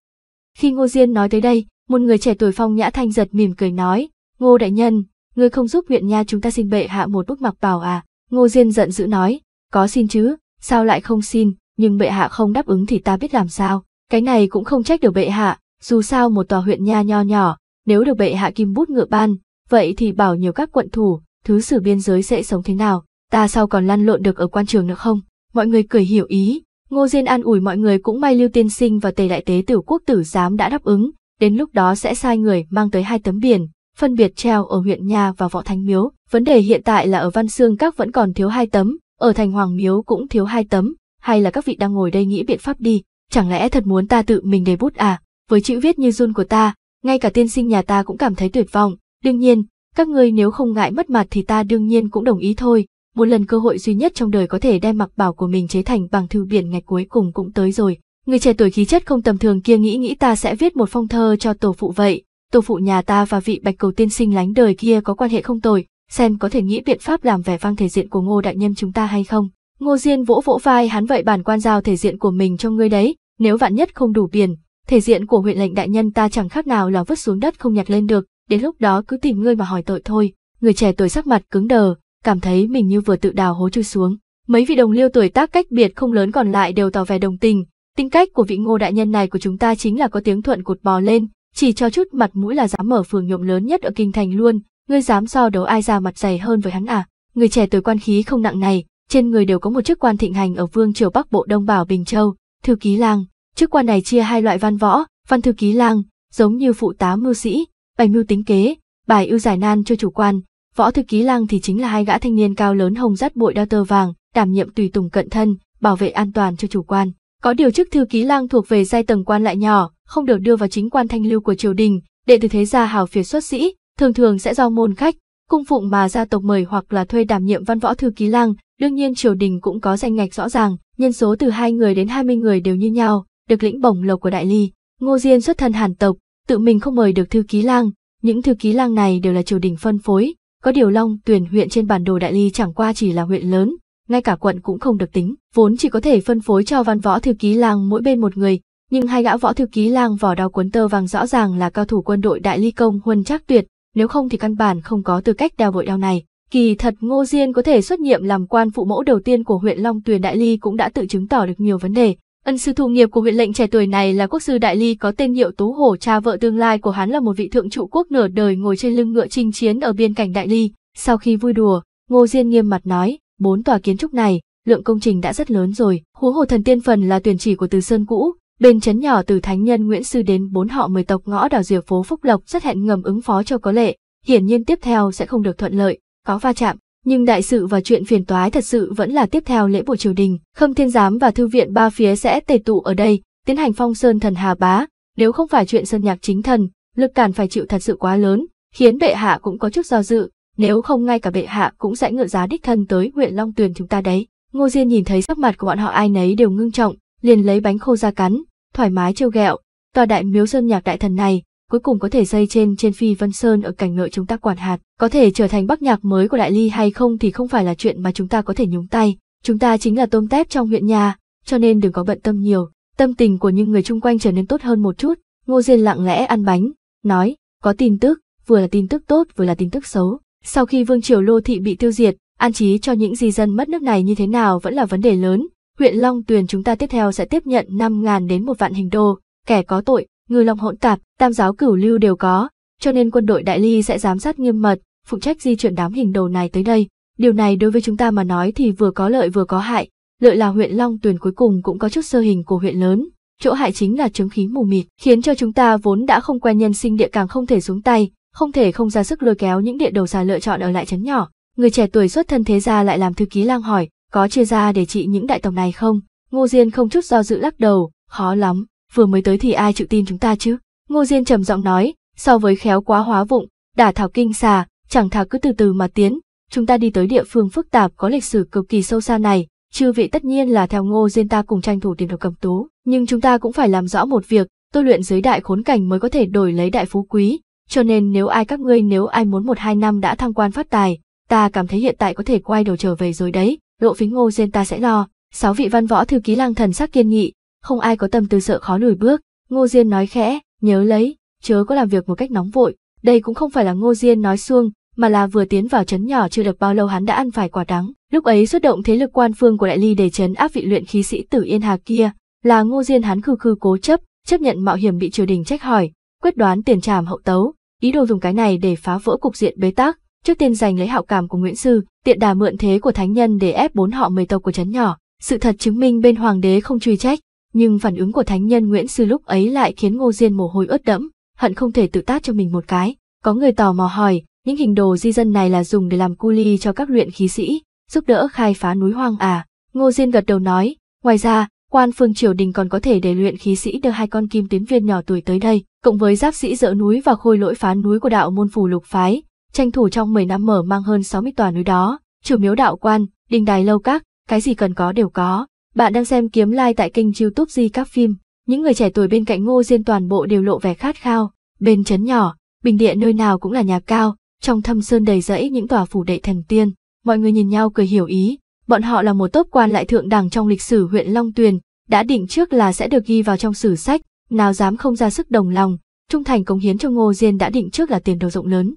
Speaker 1: Khi Ngô Diên nói tới đây, một người trẻ tuổi phong nhã thanh giật mỉm cười nói, Ngô đại nhân, người không giúp huyện nha chúng ta xin bệ hạ một bức mặc bào à? Ngô Diên giận dữ nói, có xin chứ, sao lại không xin, nhưng bệ hạ không đáp ứng thì ta biết làm sao. Cái này cũng không trách được bệ hạ, dù sao một tòa huyện nha nho nhỏ, nếu được bệ hạ kim bút ngựa ban, vậy thì bảo nhiều các quận thủ, thứ sử biên giới sẽ sống thế nào, ta sao còn lăn lộn được ở quan trường nữa không? Mọi người cười hiểu ý, Ngô Diên an ủi mọi người cũng may Lưu Tiên Sinh và Tề Đại Tế Tử Quốc Tử Giám đã đáp ứng, đến lúc đó sẽ sai người mang tới hai tấm biển, phân biệt treo ở huyện nhà và võ thánh miếu. Vấn đề hiện tại là ở Văn Xương Các vẫn còn thiếu hai tấm, ở thành Hoàng Miếu cũng thiếu hai tấm, hay là các vị đang ngồi đây nghĩ biện pháp đi, chẳng lẽ thật muốn ta tự mình đề bút à? Với chữ viết như run của ta, ngay cả tiên sinh nhà ta cũng cảm thấy tuyệt vọng, đương nhiên, các ngươi nếu không ngại mất mặt thì ta đương nhiên cũng đồng ý thôi, một lần cơ hội duy nhất trong đời có thể đem mặc bảo của mình chế thành bằng thư biển ngày cuối cùng cũng tới rồi. Người trẻ tuổi khí chất không tầm thường kia nghĩ nghĩ ta sẽ viết một phong thơ cho tổ phụ vậy, tổ phụ nhà ta và vị bạch cầu tiên sinh lánh đời kia có quan hệ không tồi, xem có thể nghĩ biện pháp làm vẻ vang thể diện của ngô đại nhân chúng ta hay không. Ngô Diên vỗ vỗ vai hắn vậy bản quan giao thể diện của mình cho ngươi đấy, nếu vạn nhất không đủ biển, thể diện của huyện lệnh đại nhân ta chẳng khác nào là vứt xuống đất không nhặt lên được, đến lúc đó cứ tìm ngươi mà hỏi tội thôi. Người trẻ tuổi sắc mặt cứng đờ, cảm thấy mình như vừa tự đào hố chui xuống. Mấy vị đồng liêu tuổi tác cách biệt không lớn còn lại đều tỏ vẻ đồng tình, tính cách của vị ngô đại nhân này của chúng ta chính là có tiếng thuận cột bò lên, chỉ cho chút mặt mũi là dám mở phường nhộm lớn nhất ở kinh thành luôn, ngươi dám so đấu ai ra mặt dày hơn với hắn à? Người trẻ tuổi quan khí không nặng này, trên người đều có một chức quan thịnh hành ở vương triều Bắc Bộ Đông Bảo Bình Châu, thư ký lang. Chức quan này chia hai loại văn võ, văn thư ký lang, giống như phụ tá mưu sĩ, bài mưu tính kế, bài ưu giải nan cho chủ quan, Võ Thư Ký lang thì chính là hai gã thanh niên cao lớn hồng dắt bội đao tơ vàng, đảm nhiệm tùy tùng cận thân, bảo vệ an toàn cho chủ quan. Có điều chức thư ký lang thuộc về giai tầng quan lại nhỏ, không được đưa vào chính quan thanh lưu của triều đình, đệ tử thế gia hào phiệt xuất sĩ, thường thường sẽ do môn khách, cung phụng mà gia tộc mời hoặc là thuê đảm nhiệm văn võ thư ký lang, đương nhiên triều đình cũng có danh ngạch rõ ràng, nhân số từ hai người đến hai mươi người đều như nhau, được lĩnh bổng lộc của đại ly. Ngô Diên xuất thân Hàn tộc, tự mình không mời được thư ký lang, những thư ký lang này đều là triều đình phân phối, có điều Long Tuyền huyện trên bản đồ Đại Ly chẳng qua chỉ là huyện lớn, ngay cả quận cũng không được tính, vốn chỉ có thể phân phối cho văn võ thư ký làng mỗi bên một người, nhưng hai gã võ thư ký làng vỏ đao cuốn tơ vàng rõ ràng là cao thủ quân đội Đại Ly công huân chắc tuyệt, nếu không thì căn bản không có tư cách đeo vội đao này. Kỳ thật Ngô Diên có thể xuất nhiệm làm quan phụ mẫu đầu tiên của huyện Long Tuyền Đại Ly cũng đã tự chứng tỏ được nhiều vấn đề, Ân sư thủ nghiệp của huyện lệnh trẻ tuổi này là quốc sư đại ly có tên hiệu Tú Hổ, cha vợ tương lai của hắn là một vị thượng trụ quốc nửa đời ngồi trên lưng ngựa chinh chiến ở biên cảnh đại ly. Sau khi vui đùa, Ngô Diên nghiêm mặt nói, bốn tòa kiến trúc này, lượng công trình đã rất lớn rồi, hú hồ thần tiên phần là tuyển chỉ của Từ Sơn cũ, bên trấn nhỏ từ thánh nhân Nguyễn sư đến bốn họ mười tộc ngõ đảo diệp phố Phúc Lộc rất hẹn ngầm ứng phó cho có lệ, hiển nhiên tiếp theo sẽ không được thuận lợi, có va chạm, nhưng đại sự và chuyện phiền toái thật sự vẫn là tiếp theo lễ buổi triều đình. Khâm Thiên Giám và Thư viện ba phía sẽ tề tụ ở đây, tiến hành phong sơn thần hà bá, nếu không phải chuyện sơn nhạc chính thần, lực cản phải chịu thật sự quá lớn, khiến bệ hạ cũng có chút do dự, nếu không ngay cả bệ hạ cũng sẽ ngựa giá đích thân tới huyện Long Tuyền chúng ta đấy. Ngô Diên nhìn thấy sắc mặt của bọn họ ai nấy đều ngưng trọng, liền lấy bánh khô ra cắn, thoải mái trêu ghẹo, tòa đại miếu sơn nhạc đại thần này, cuối cùng có thể dây trên trên phi Vân Sơn ở cảnh ngợi chúng ta quản hạt, có thể trở thành bắc nhạc mới của đại ly hay không thì không phải là chuyện mà chúng ta có thể nhúng tay, chúng ta chính là tôm tép trong huyện nhà, cho nên đừng có bận tâm nhiều, tâm tình của những người chung quanh trở nên tốt hơn một chút, Ngô Diên lặng lẽ ăn bánh, nói, có tin tức, vừa là tin tức tốt vừa là tin tức xấu, sau khi Vương Triều Lô Thị bị tiêu diệt, an trí cho những di dân mất nước này như thế nào vẫn là vấn đề lớn, huyện Long Tuyền chúng ta tiếp theo sẽ tiếp nhận năm ngàn đến một vạn hình đô, kẻ có tội ngư long hỗn tạp, tam giáo cửu lưu đều có, cho nên quân đội Đại Ly sẽ giám sát nghiêm mật, phụ trách di chuyển đám hình đầu này tới đây. Điều này đối với chúng ta mà nói thì vừa có lợi vừa có hại, lợi là huyện Long Tuyền cuối cùng cũng có chút sơ hình của huyện lớn, chỗ hại chính là chứng khí mù mịt, khiến cho chúng ta vốn đã không quen nhân sinh địa càng không thể xuống tay, không thể không ra sức lôi kéo những địa đầu già lựa chọn ở lại trấn nhỏ. Người trẻ tuổi xuất thân thế gia lại làm thư ký lang hỏi, có chia ra để trị những đại tổng này không? Ngô Diên không chút do dự lắc đầu, khó lắm, vừa mới tới thì ai chịu tin chúng ta chứ? Ngô Diên trầm giọng nói, so với khéo quá hóa vụng, đả thảo kinh xà, chẳng thà cứ từ từ mà tiến, chúng ta đi tới địa phương phức tạp có lịch sử cực kỳ sâu xa này, chư vị tất nhiên là theo Ngô Diên ta cùng tranh thủ tìm được cầm tú, nhưng chúng ta cũng phải làm rõ một việc, tôi luyện dưới đại khốn cảnh mới có thể đổi lấy đại phú quý, cho nên nếu ai các ngươi nếu ai muốn một hai năm đã thăng quan phát tài, ta cảm thấy hiện tại có thể quay đầu trở về rồi đấy, lộ phí Ngô Diên ta sẽ lo. Sáu vị văn võ thư ký lang thần sắc kiên nghị, không ai có tâm tư sợ khó lùi bước, Ngô Diên nói khẽ, nhớ lấy, chớ có làm việc một cách nóng vội, đây cũng không phải là Ngô Diên nói xuông, mà là vừa tiến vào trấn nhỏ chưa được bao lâu hắn đã ăn phải quả đắng. Lúc ấy xuất động thế lực quan phương của đại ly để trấn áp vị luyện khí sĩ Tử Yên Hà kia, là Ngô Diên hắn khư khư cố chấp, chấp nhận mạo hiểm bị triều đình trách hỏi, quyết đoán tiền trảm hậu tấu, ý đồ dùng cái này để phá vỡ cục diện bế tắc, trước tiên giành lấy hảo cảm của Nguyễn sư, tiện đà mượn thế của thánh nhân để ép bốn họ mười tộc của trấn nhỏ. Sự thật chứng minh bên hoàng đế không truy trách, nhưng phản ứng của thánh nhân Nguyễn Sư lúc ấy lại khiến Ngô Diên mồ hôi ướt đẫm, hận không thể tự tát cho mình một cái. Có người tò mò hỏi, những hình đồ di dân này là dùng để làm cu ly cho các luyện khí sĩ, giúp đỡ khai phá núi hoang à? Ngô Diên gật đầu nói, ngoài ra, quan phương triều đình còn có thể để luyện khí sĩ đưa hai con kim tiến viên nhỏ tuổi tới đây, cộng với giáp sĩ dỡ núi và khôi lỗi phá núi của đạo môn phù lục phái, tranh thủ trong 10 năm mở mang hơn 60 tòa núi đó, trừ miếu đạo quan, đình đài lâu các, cái gì cần có đều có, bạn đang xem Kiếm Lai like tại kênh youtube Di Các Phim. Những người trẻ tuổi bên cạnh Ngô Diên toàn bộ đều lộ vẻ khát khao. Bên trấn nhỏ, bình địa nơi nào cũng là nhà cao, trong thâm sơn đầy rẫy những tòa phủ đệ thần tiên. Mọi người nhìn nhau cười hiểu ý. Bọn họ là một tốp quan lại thượng đẳng trong lịch sử huyện Long Tuyền, đã định trước là sẽ được ghi vào trong sử sách, nào dám không ra sức đồng lòng. Trung thành cống hiến cho Ngô Diên đã định trước là tiền đồ rộng lớn.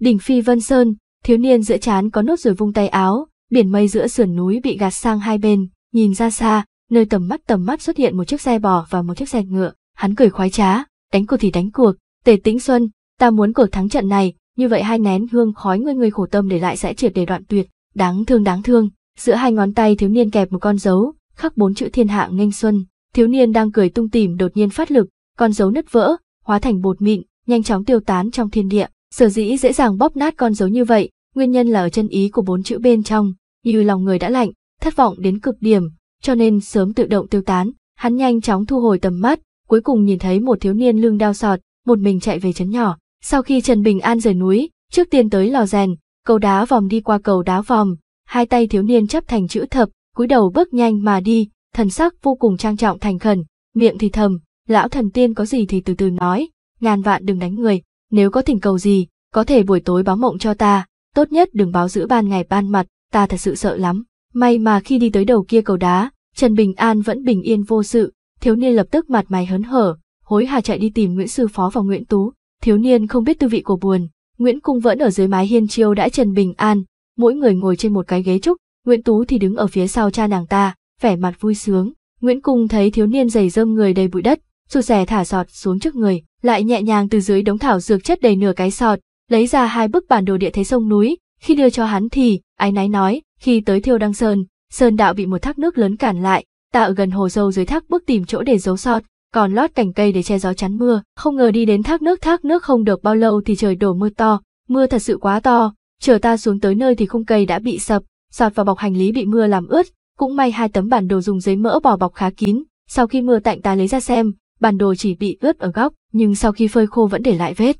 Speaker 1: Đỉnh Phi Vân Sơn, thiếu niên giữa chán có nốt rồi vung tay áo, biển mây giữa sườn núi bị gạt sang hai bên, Nhìn ra xa, nơi tầm mắt tầm mắt xuất hiện một chiếc xe bò và một chiếc xe ngựa, hắn cười khoái trá, đánh cuộc thì đánh cuộc, Tề Tĩnh Xuân, ta muốn cuộc thắng trận này, như vậy hai nén hương khói ngươi người khổ tâm để lại sẽ triệt để đoạn tuyệt, đáng thương đáng thương, giữa hai ngón tay thiếu niên kẹp một con dấu, khắc bốn chữ thiên hạ nghênh xuân, thiếu niên đang cười tung tìm đột nhiên phát lực, con dấu nứt vỡ, hóa thành bột mịn, nhanh chóng tiêu tán trong thiên địa, sở dĩ dễ dàng bóp nát con dấu như vậy, nguyên nhân là ở chân ý của bốn chữ bên trong, như lòng người đã lạnh, thất vọng đến cực điểm, cho nên sớm tự động tiêu tán, hắn nhanh chóng thu hồi tầm mắt, cuối cùng nhìn thấy một thiếu niên lưng đao sọt, một mình chạy về trấn nhỏ. Sau khi Trần Bình An rời núi, trước tiên tới lò rèn, cầu đá vòng đi qua cầu đá vòng, hai tay thiếu niên chấp thành chữ thập, cúi đầu bước nhanh mà đi, thần sắc vô cùng trang trọng thành khẩn, miệng thì thầm, lão thần tiên có gì thì từ từ nói, ngàn vạn đừng đánh người, nếu có thỉnh cầu gì, có thể buổi tối báo mộng cho ta, tốt nhất đừng báo giữa ban ngày ban mặt, ta thật sự sợ lắm. May mà khi đi tới đầu kia cầu đá, Trần Bình An vẫn bình yên vô sự, thiếu niên lập tức mặt mày hớn hở, hối hả chạy đi tìm Nguyễn Sư Phó và Nguyễn Tú. Thiếu niên không biết tư vị của buồn, Nguyễn Cung vẫn ở dưới mái hiên chiêu đãi Trần Bình An, mỗi người ngồi trên một cái ghế trúc, Nguyễn Tú thì đứng ở phía sau cha nàng ta, vẻ mặt vui sướng. Nguyễn Cung thấy thiếu niên giày rơm người đầy bụi đất, sụt rẻ thả sọt xuống trước người, lại nhẹ nhàng từ dưới đống thảo dược chất đầy nửa cái sọt, lấy ra hai bức bản đồ địa thế sông núi, khi đưa cho hắn thì, ái náy nói, khi tới Thiêu Đăng Sơn, Sơn đạo bị một thác nước lớn cản lại, ta ở gần hồ sâu dưới thác bước tìm chỗ để giấu sọt, còn lót cành cây để che gió chắn mưa, không ngờ đi đến thác nước thác nước không được bao lâu thì trời đổ mưa to, mưa thật sự quá to, chờ ta xuống tới nơi thì khung cây đã bị sập, sọt và bọc hành lý bị mưa làm ướt, cũng may hai tấm bản đồ dùng giấy mỡ bỏ bọc khá kín, sau khi mưa tạnh ta lấy ra xem, bản đồ chỉ bị ướt ở góc, nhưng sau khi phơi khô vẫn để lại vết.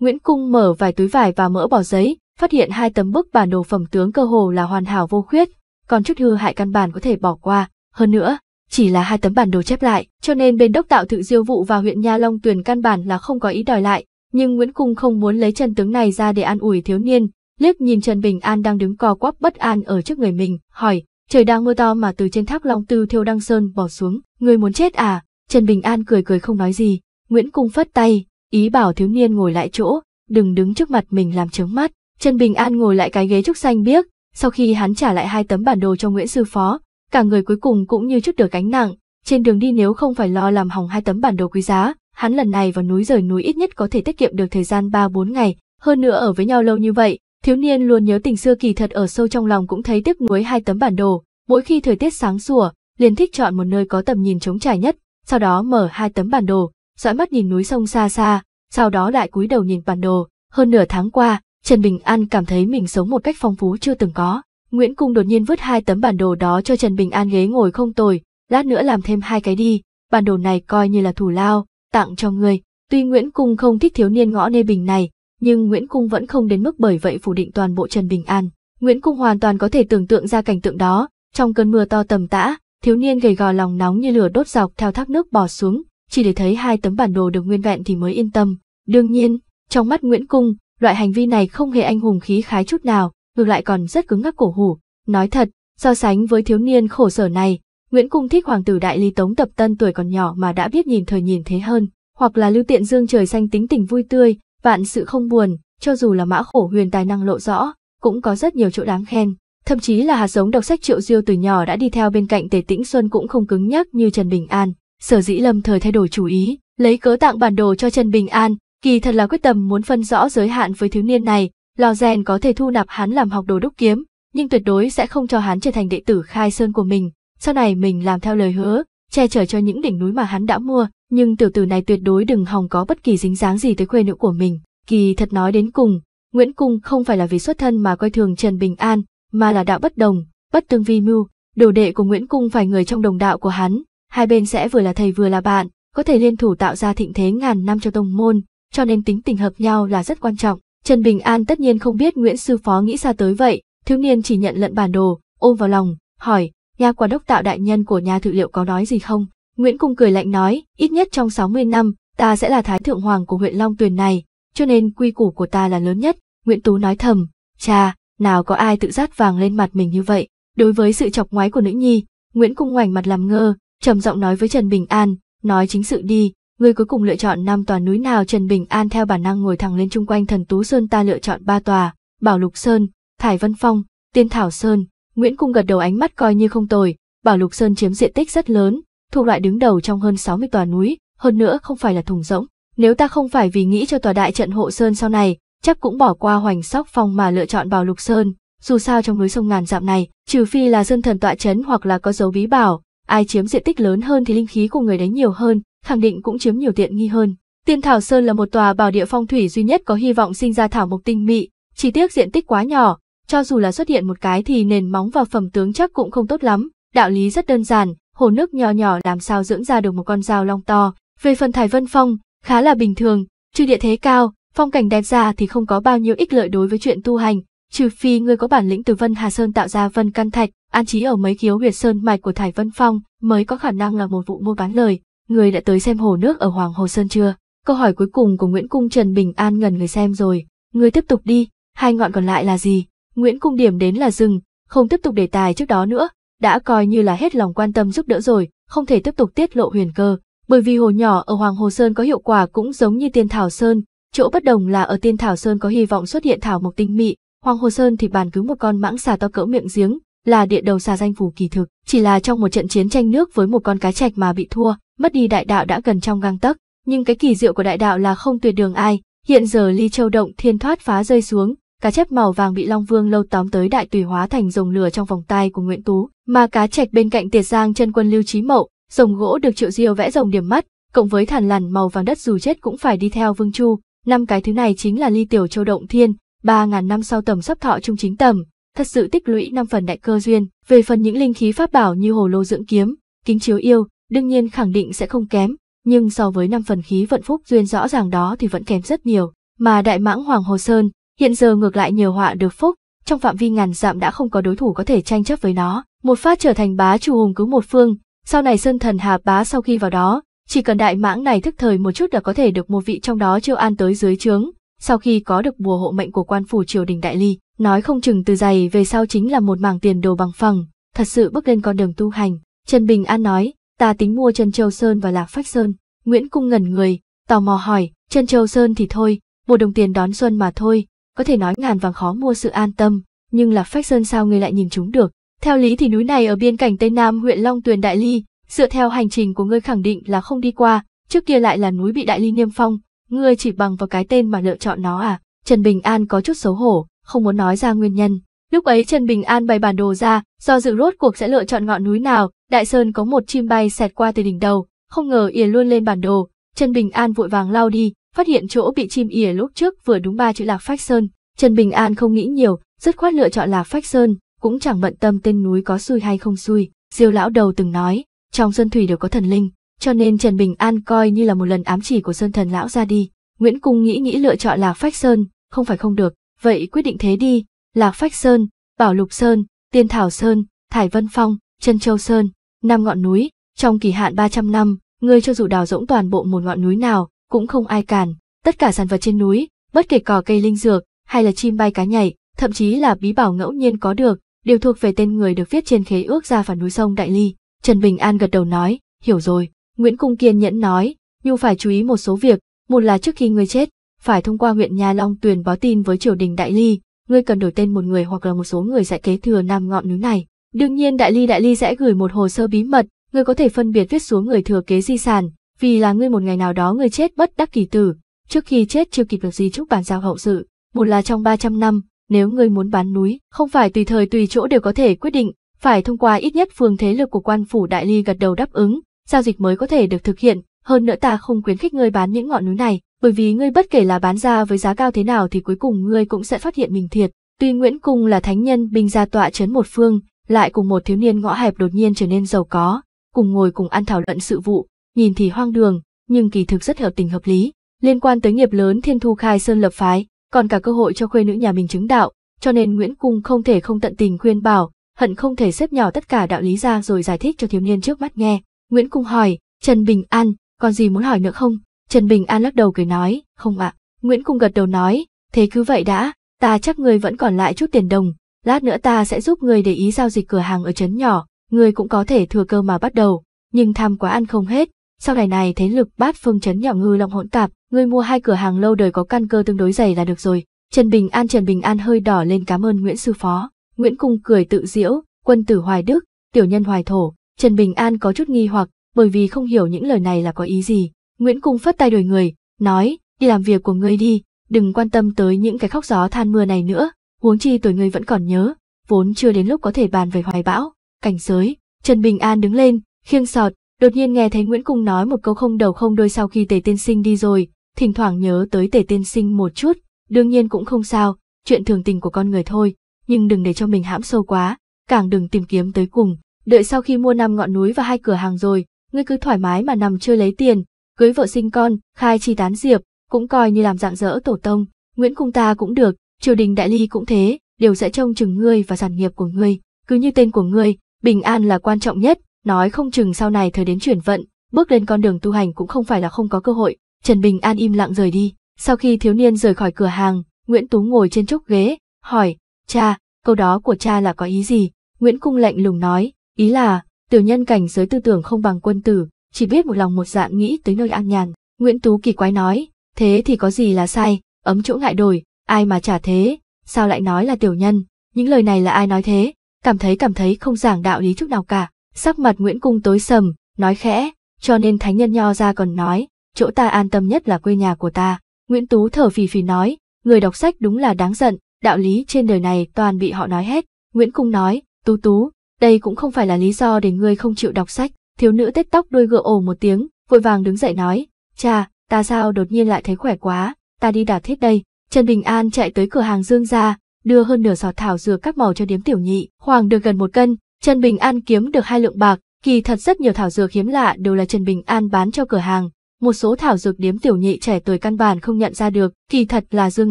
Speaker 1: Nguyễn Cung mở vài túi vải và mỡ bỏ giấy, phát hiện hai tấm bức bản đồ phẩm tướng cơ hồ là hoàn hảo vô khuyết, còn chút hư hại căn bản có thể bỏ qua, hơn nữa, chỉ là hai tấm bản đồ chép lại, cho nên bên đốc tạo tự diêu vụ vào huyện Nha Long tuyển căn bản là không có ý đòi lại, nhưng Nguyễn Cung không muốn lấy chân tướng này ra để an ủi thiếu niên, liếc nhìn Trần Bình An đang đứng co quắp bất an ở trước người mình, hỏi, trời đang mưa to mà từ trên tháp Long Tư Thiêu Đăng Sơn bỏ xuống, người muốn chết à? Trần Bình An cười cười không nói gì, Nguyễn Cung phất tay, ý bảo thiếu niên ngồi lại chỗ, đừng đứng trước mặt mình làm chướng mắt. Trần Bình An ngồi lại cái ghế trúc xanh biếc, sau khi hắn trả lại hai tấm bản đồ cho Nguyễn Sư Phó, cả người cuối cùng cũng như chút được gánh nặng, trên đường đi nếu không phải lo làm hỏng hai tấm bản đồ quý giá, hắn lần này vào núi rời núi ít nhất có thể tiết kiệm được thời gian 3-4 ngày, hơn nữa ở với nhau lâu như vậy, thiếu niên luôn nhớ tình xưa kỳ thật ở sâu trong lòng cũng thấy tiếc nuối hai tấm bản đồ, mỗi khi thời tiết sáng sủa, liền thích chọn một nơi có tầm nhìn trống trải nhất, sau đó mở hai tấm bản đồ, dõi mắt nhìn núi sông xa xa, sau đó lại cúi đầu nhìn bản đồ, hơn nửa tháng qua, Trần Bình An cảm thấy mình sống một cách phong phú chưa từng có. Nguyễn Cung đột nhiên vứt hai tấm bản đồ đó cho Trần Bình An ghế ngồi không tồi, lát nữa làm thêm hai cái đi, bản đồ này coi như là thủ lao, tặng cho người. Tuy Nguyễn Cung không thích thiếu niên ngõ nê bình này, nhưng Nguyễn Cung vẫn không đến mức bởi vậy phủ định toàn bộ Trần Bình An. Nguyễn Cung hoàn toàn có thể tưởng tượng ra cảnh tượng đó, trong cơn mưa to tầm tã, thiếu niên gầy gò lòng nóng như lửa đốt dọc theo thác nước bò xuống, chỉ để thấy hai tấm bản đồ được nguyên vẹn thì mới yên tâm. Đương nhiên, trong mắt Nguyễn Cung, loại hành vi này không hề anh hùng khí khái chút nào, ngược lại còn rất cứng ngắc cổ hủ. Nói thật, so sánh với thiếu niên khổ sở này, Nguyễn Cung thích hoàng tử đại lý Tống Tập Tân tuổi còn nhỏ mà đã biết nhìn thời nhìn thế hơn, hoặc là Lưu Tiện Dương trời xanh tính tình vui tươi, vạn sự không buồn, cho dù là mã khổ huyền tài năng lộ rõ, cũng có rất nhiều chỗ đáng khen. Thậm chí là hạt giống đọc sách Triệu Diêu từ nhỏ đã đi theo bên cạnh Tề Tĩnh Xuân cũng không cứng nhắc như Trần Bình An, sở dĩ lâm thời thay đổi chủ ý, lấy cớ tặng bản đồ cho Trần Bình An, Kỳ thật là quyết tâm muốn phân rõ giới hạn với thiếu niên này, lò rèn có thể thu nạp hắn làm học đồ đúc kiếm, nhưng tuyệt đối sẽ không cho hắn trở thành đệ tử khai sơn của mình. Sau này mình làm theo lời hứa, che chở cho những đỉnh núi mà hắn đã mua, nhưng tiểu tử này tuyệt đối đừng hòng có bất kỳ dính dáng gì tới khuê nữ của mình. Kỳ thật nói đến cùng, Nguyễn Cung không phải là vì xuất thân mà coi thường Trần Bình An, mà là đạo bất đồng, bất tương vi mưu, đồ đệ của Nguyễn Cung phải người trong đồng đạo của hắn, hai bên sẽ vừa là thầy vừa là bạn, có thể liên thủ tạo ra thịnh thế ngàn năm cho tông môn, cho nên tính tình hợp nhau là rất quan trọng. Trần Bình An tất nhiên không biết Nguyễn Sư Phó nghĩ ra tới vậy, thiếu niên chỉ nhận lận bản đồ, ôm vào lòng, hỏi, nhà quản đốc tạo đại nhân của nhà thự liệu có nói gì không? Nguyễn Cung cười lạnh nói, ít nhất trong 60 năm, ta sẽ là thái thượng hoàng của huyện Long Tuyền này, cho nên quy củ của ta là lớn nhất. Nguyễn Tú nói thầm, cha, nào có ai tự rát vàng lên mặt mình như vậy. Đối với sự chọc ngoái của nữ nhi, Nguyễn Cung ngoảnh mặt làm ngơ, trầm giọng nói với Trần Bình An, nói chính sự đi, Ngươi cuối cùng lựa chọn năm tòa núi nào Trần Bình An theo bản năng ngồi thẳng lên chung quanh thần Tú Sơn ta lựa chọn ba tòa, Bảo Lục Sơn, Thải Vân Phong, Tiên Thảo Sơn, Nguyễn Cung gật đầu ánh mắt coi như không tồi, Bảo Lục Sơn chiếm diện tích rất lớn, thuộc loại đứng đầu trong hơn 60 tòa núi, hơn nữa không phải là thùng rỗng. Nếu ta không phải vì nghĩ cho tòa đại trận hộ sơn sau này, chắc cũng bỏ qua Hoành Sóc Phong mà lựa chọn Bảo Lục Sơn, dù sao trong núi sông ngàn dặm này, trừ phi là sơn thần tọa trấn hoặc là có dấu bí bảo, ai chiếm diện tích lớn hơn thì linh khí của người đấy nhiều hơn, khẳng định cũng chiếm nhiều tiện nghi hơn. Tiên Thảo Sơn là một tòa bảo địa phong thủy duy nhất có hy vọng sinh ra thảo mộc tinh mỹ. chỉ tiếc diện tích quá nhỏ, cho dù là xuất hiện một cái thì nền móng và phẩm tướng chắc cũng không tốt lắm. Đạo lý rất đơn giản, hồ nước nhỏ nhỏ làm sao dưỡng ra được một con dao long to. Về phần thải vân phong, khá là bình thường, trừ địa thế cao, phong cảnh đẹp ra thì không có bao nhiêu ích lợi đối với chuyện tu hành, trừ phi người có bản lĩnh từ Vân Hà Sơn tạo ra Vân Căn Thạch, an trí ở mấy khiếu huyệt sơn mạch của Thải Vân Phong mới có khả năng là một vụ mua bán lời người đã tới xem hồ nước ở Hoàng Hồ Sơn chưa? Câu hỏi cuối cùng của Nguyễn Cung Trần Bình An ngần người xem rồi, người tiếp tục đi, hai ngọn còn lại là gì? Nguyễn Cung điểm đến là rừng, không tiếp tục đề tài trước đó nữa, đã coi như là hết lòng quan tâm giúp đỡ rồi, không thể tiếp tục tiết lộ huyền cơ, bởi vì hồ nhỏ ở Hoàng Hồ Sơn có hiệu quả cũng giống như Tiên Thảo Sơn, chỗ bất đồng là ở Tiên Thảo Sơn có hy vọng xuất hiện thảo mộc tinh mị, Hoàng Hồ Sơn thì bàn cứ một con mãng xà to cỡ miệng giếng, là địa đầu xà danh phủ kỳ thực, chỉ là trong một trận chiến tranh nước với một con cá trạch mà bị thua, mất đi đại đạo đã gần trong gang tấc, nhưng cái kỳ diệu của đại đạo là không tuyệt đường ai, hiện giờ Ly Châu động thiên thoát phá rơi xuống, cá chép màu vàng bị Long Vương lâu tóm tới đại tùy hóa thành rồng lửa trong vòng tay của Nguyễn Tú, mà cá trạch bên cạnh Tiệt Giang chân quân Lưu trí Mậu, rồng gỗ được Triệu Diêu vẽ rồng điểm mắt, cộng với thản lằn màu vàng đất dù chết cũng phải đi theo Vương Chu, năm cái thứ này chính là Ly Tiểu Châu động thiên, ba ngàn năm sau tầm sắp thọ trung chính tầm, thật sự tích lũy năm phần đại cơ duyên, về phần những linh khí pháp bảo như hồ lô dưỡng kiếm, kính chiếu yêu, đương nhiên khẳng định sẽ không kém, nhưng so với năm phần khí vận phúc duyên rõ ràng đó thì vẫn kém rất nhiều, mà đại mãng Hoàng Hồ Sơn hiện giờ ngược lại nhiều họa được phúc, trong phạm vi ngàn dặm đã không có đối thủ có thể tranh chấp với nó, một phát trở thành bá chủ hùng cứ một phương, sau này Sơn Thần Hà bá sau khi vào đó, chỉ cần đại mãng này thức thời một chút đã có thể được một vị trong đó chiêu an tới dưới trướng, sau khi có được bùa hộ mệnh của quan phủ triều đình đại ly, nói không chừng từ dày về sau chính là một mảng tiền đồ bằng phẳng, thật sự bước lên con đường tu hành. Trần Bình An nói, ta tính mua Trần Châu Sơn và Lạc Phách Sơn. Nguyễn Cung ngẩn người, tò mò hỏi, Trần Châu Sơn thì thôi, một đồng tiền đón xuân mà thôi, có thể nói ngàn vàng khó mua sự an tâm, nhưng Lạc Phách Sơn sao người lại nhìn chúng được. Theo lý thì núi này ở biên cảnh Tây Nam huyện Long Tuyền Đại Ly, dựa theo hành trình của ngươi khẳng định là không đi qua, trước kia lại là núi bị Đại Ly niêm phong, ngươi chỉ bằng vào cái tên mà lựa chọn nó à. Trần Bình An có chút xấu hổ, không muốn nói ra nguyên nhân, Lúc ấy Trần Bình An bày bản đồ ra, do dự rốt cuộc sẽ lựa chọn ngọn núi nào, Đại Sơn có một chim bay xẹt qua từ đỉnh đầu, không ngờ ỉa luôn lên bản đồ, Trần Bình An vội vàng lao đi, phát hiện chỗ bị chim ỉa lúc trước vừa đúng ba chữ lạc Phách Sơn. Trần Bình An không nghĩ nhiều, dứt khoát lựa chọn lạc Phách Sơn, cũng chẳng bận tâm tên núi có xui hay không xui. Diêu lão đầu từng nói, trong Sơn Thủy đều có thần linh, cho nên Trần Bình An coi như là một lần ám chỉ của Sơn Thần lão ra đi. Nguyễn Cung nghĩ nghĩ lựa chọn lạc Phách Sơn, không phải không được, vậy quyết định thế đi, Lạc Phách Sơn, Bảo Lục Sơn, Tiên Thảo Sơn, Thải Vân Phong, Trân Châu Sơn, năm ngọn núi, trong kỳ hạn 300 năm, ngươi cho dù đào rỗng toàn bộ một ngọn núi nào, cũng không ai cản, tất cả sản vật trên núi, bất kể cỏ cây linh dược, hay là chim bay cá nhảy, thậm chí là bí bảo ngẫu nhiên có được, đều thuộc về tên người được viết trên khế ước ra phản núi sông Đại Ly. Trần Bình An gật đầu nói, hiểu rồi. Nguyễn Cung Kiên nhẫn nói, Nhu phải chú ý một số việc, một là trước khi ngươi chết, phải thông qua huyện Nha Long tuyển báo tin với triều đình Đại Ly, ngươi cần đổi tên một người hoặc là một số người sẽ kế thừa nam ngọn núi này. Đương nhiên đại ly đại ly sẽ gửi một hồ sơ bí mật, ngươi có thể phân biệt viết xuống người thừa kế di sản, vì là ngươi một ngày nào đó ngươi chết bất đắc kỳ tử, trước khi chết chưa kịp được gì chúc bàn giao hậu sự, một là trong 300 năm, nếu ngươi muốn bán núi, không phải tùy thời tùy chỗ đều có thể quyết định, phải thông qua ít nhất phương thế lực của quan phủ đại ly gật đầu đáp ứng, giao dịch mới có thể được thực hiện, hơn nữa ta không khuyến khích ngươi bán những ngọn núi này, bởi vì ngươi bất kể là bán ra với giá cao thế nào thì cuối cùng ngươi cũng sẽ phát hiện mình thiệt. Tuy Nguyễn Cung là thánh nhân binh gia tọa chấn một phương, lại cùng một thiếu niên ngõ hẹp đột nhiên trở nên giàu có, cùng ngồi cùng ăn thảo luận sự vụ, nhìn thì hoang đường, nhưng kỳ thực rất hợp tình hợp lý. Liên quan tới nghiệp lớn Thiên Thu Khai Sơn lập phái, còn cả cơ hội cho khuê nữ nhà mình chứng đạo, cho nên Nguyễn Cung không thể không tận tình khuyên bảo, hận không thể xếp nhỏ tất cả đạo lý ra rồi giải thích cho thiếu niên trước mắt nghe. Nguyễn Cung hỏi, Trần Bình An, còn gì muốn hỏi nữa không? Trần Bình An lắc đầu cười nói, không ạ. Nguyễn Cung gật đầu nói, thế cứ vậy đã, ta chắc người vẫn còn lại chút tiền đồng, lát nữa ta sẽ giúp người để ý giao dịch cửa hàng ở trấn nhỏ, người cũng có thể thừa cơ mà bắt đầu, nhưng tham quá ăn không hết. Sau này này thế lực bát phương trấn nhỏ ngư long hỗn tạp, người mua hai cửa hàng lâu đời có căn cơ tương đối dày là được rồi. Trần Bình An Trần Bình An hơi đỏ lên cảm ơn Nguyễn sư phó. Nguyễn Cung cười tự diễu, quân tử hoài đức, tiểu nhân hoài thổ. Trần Bình An có chút nghi hoặc, bởi vì không hiểu những lời này là có ý gì. Nguyễn Cung phất tay đuổi người, nói, đi làm việc của ngươi đi, đừng quan tâm tới những cái khóc gió than mưa này nữa, huống chi tuổi ngươi vẫn còn nhớ, vốn chưa đến lúc có thể bàn về hoài bão, cảnh giới. Trần Bình An đứng lên, khiêng sọt, đột nhiên nghe thấy Nguyễn Cung nói một câu không đầu không đuôi sau khi Tề Tiên Sinh đi rồi, thỉnh thoảng nhớ tới Tề Tiên Sinh một chút, đương nhiên cũng không sao, chuyện thường tình của con người thôi, nhưng đừng để cho mình hãm sâu quá, càng đừng tìm kiếm tới cùng, đợi sau khi mua năm ngọn núi và hai cửa hàng rồi, ngươi cứ thoải mái mà nằm chơi lấy tiền, cưới vợ sinh con, khai chi tán diệp, cũng coi như làm dạng dỡ tổ tông, Nguyễn Cung ta cũng được, triều đình đại ly cũng thế, đều sẽ trông chừng ngươi và sản nghiệp của ngươi, cứ như tên của ngươi, bình an là quan trọng nhất, nói không chừng sau này thời đến chuyển vận, bước lên con đường tu hành cũng không phải là không có cơ hội. Trần Bình An im lặng rời đi, sau khi thiếu niên rời khỏi cửa hàng, Nguyễn Tú ngồi trên chốc ghế, hỏi, cha, câu đó của cha là có ý gì? Nguyễn Cung lạnh lùng nói, ý là, tiểu nhân cảnh giới tư tưởng không bằng quân tử, chỉ biết một lòng một dạng nghĩ tới nơi an nhàn. Nguyễn Tú kỳ quái nói, thế thì có gì là sai, ấm chỗ ngại đổi, ai mà trả thế, sao lại nói là tiểu nhân, những lời này là ai nói thế, cảm thấy cảm thấy không giảng đạo lý chút nào cả. Sắc mặt Nguyễn Cung tối sầm, nói khẽ, cho nên thánh nhân nho ra còn nói, chỗ ta an tâm nhất là quê nhà của ta. Nguyễn Tú thở phì phì nói, người đọc sách đúng là đáng giận, đạo lý trên đời này toàn bị họ nói hết. Nguyễn Cung nói, Tú Tú, đây cũng không phải là lý do để ngươi không chịu đọc sách. Thiếu nữ tết tóc đuôi gựa ồ một tiếng, vội vàng đứng dậy nói, cha, ta sao đột nhiên lại thấy khỏe quá, ta đi đạp thiết đây. Trần Bình An chạy tới cửa hàng Dương gia, đưa hơn nửa sọt thảo dược các màu cho điếm tiểu nhị, hoàng được gần một cân, Trần Bình An kiếm được hai lượng bạc, kỳ thật rất nhiều thảo dược hiếm lạ đều là Trần Bình An bán cho cửa hàng. Một số thảo dược điếm tiểu nhị trẻ tuổi căn bản không nhận ra được, kỳ thật là Dương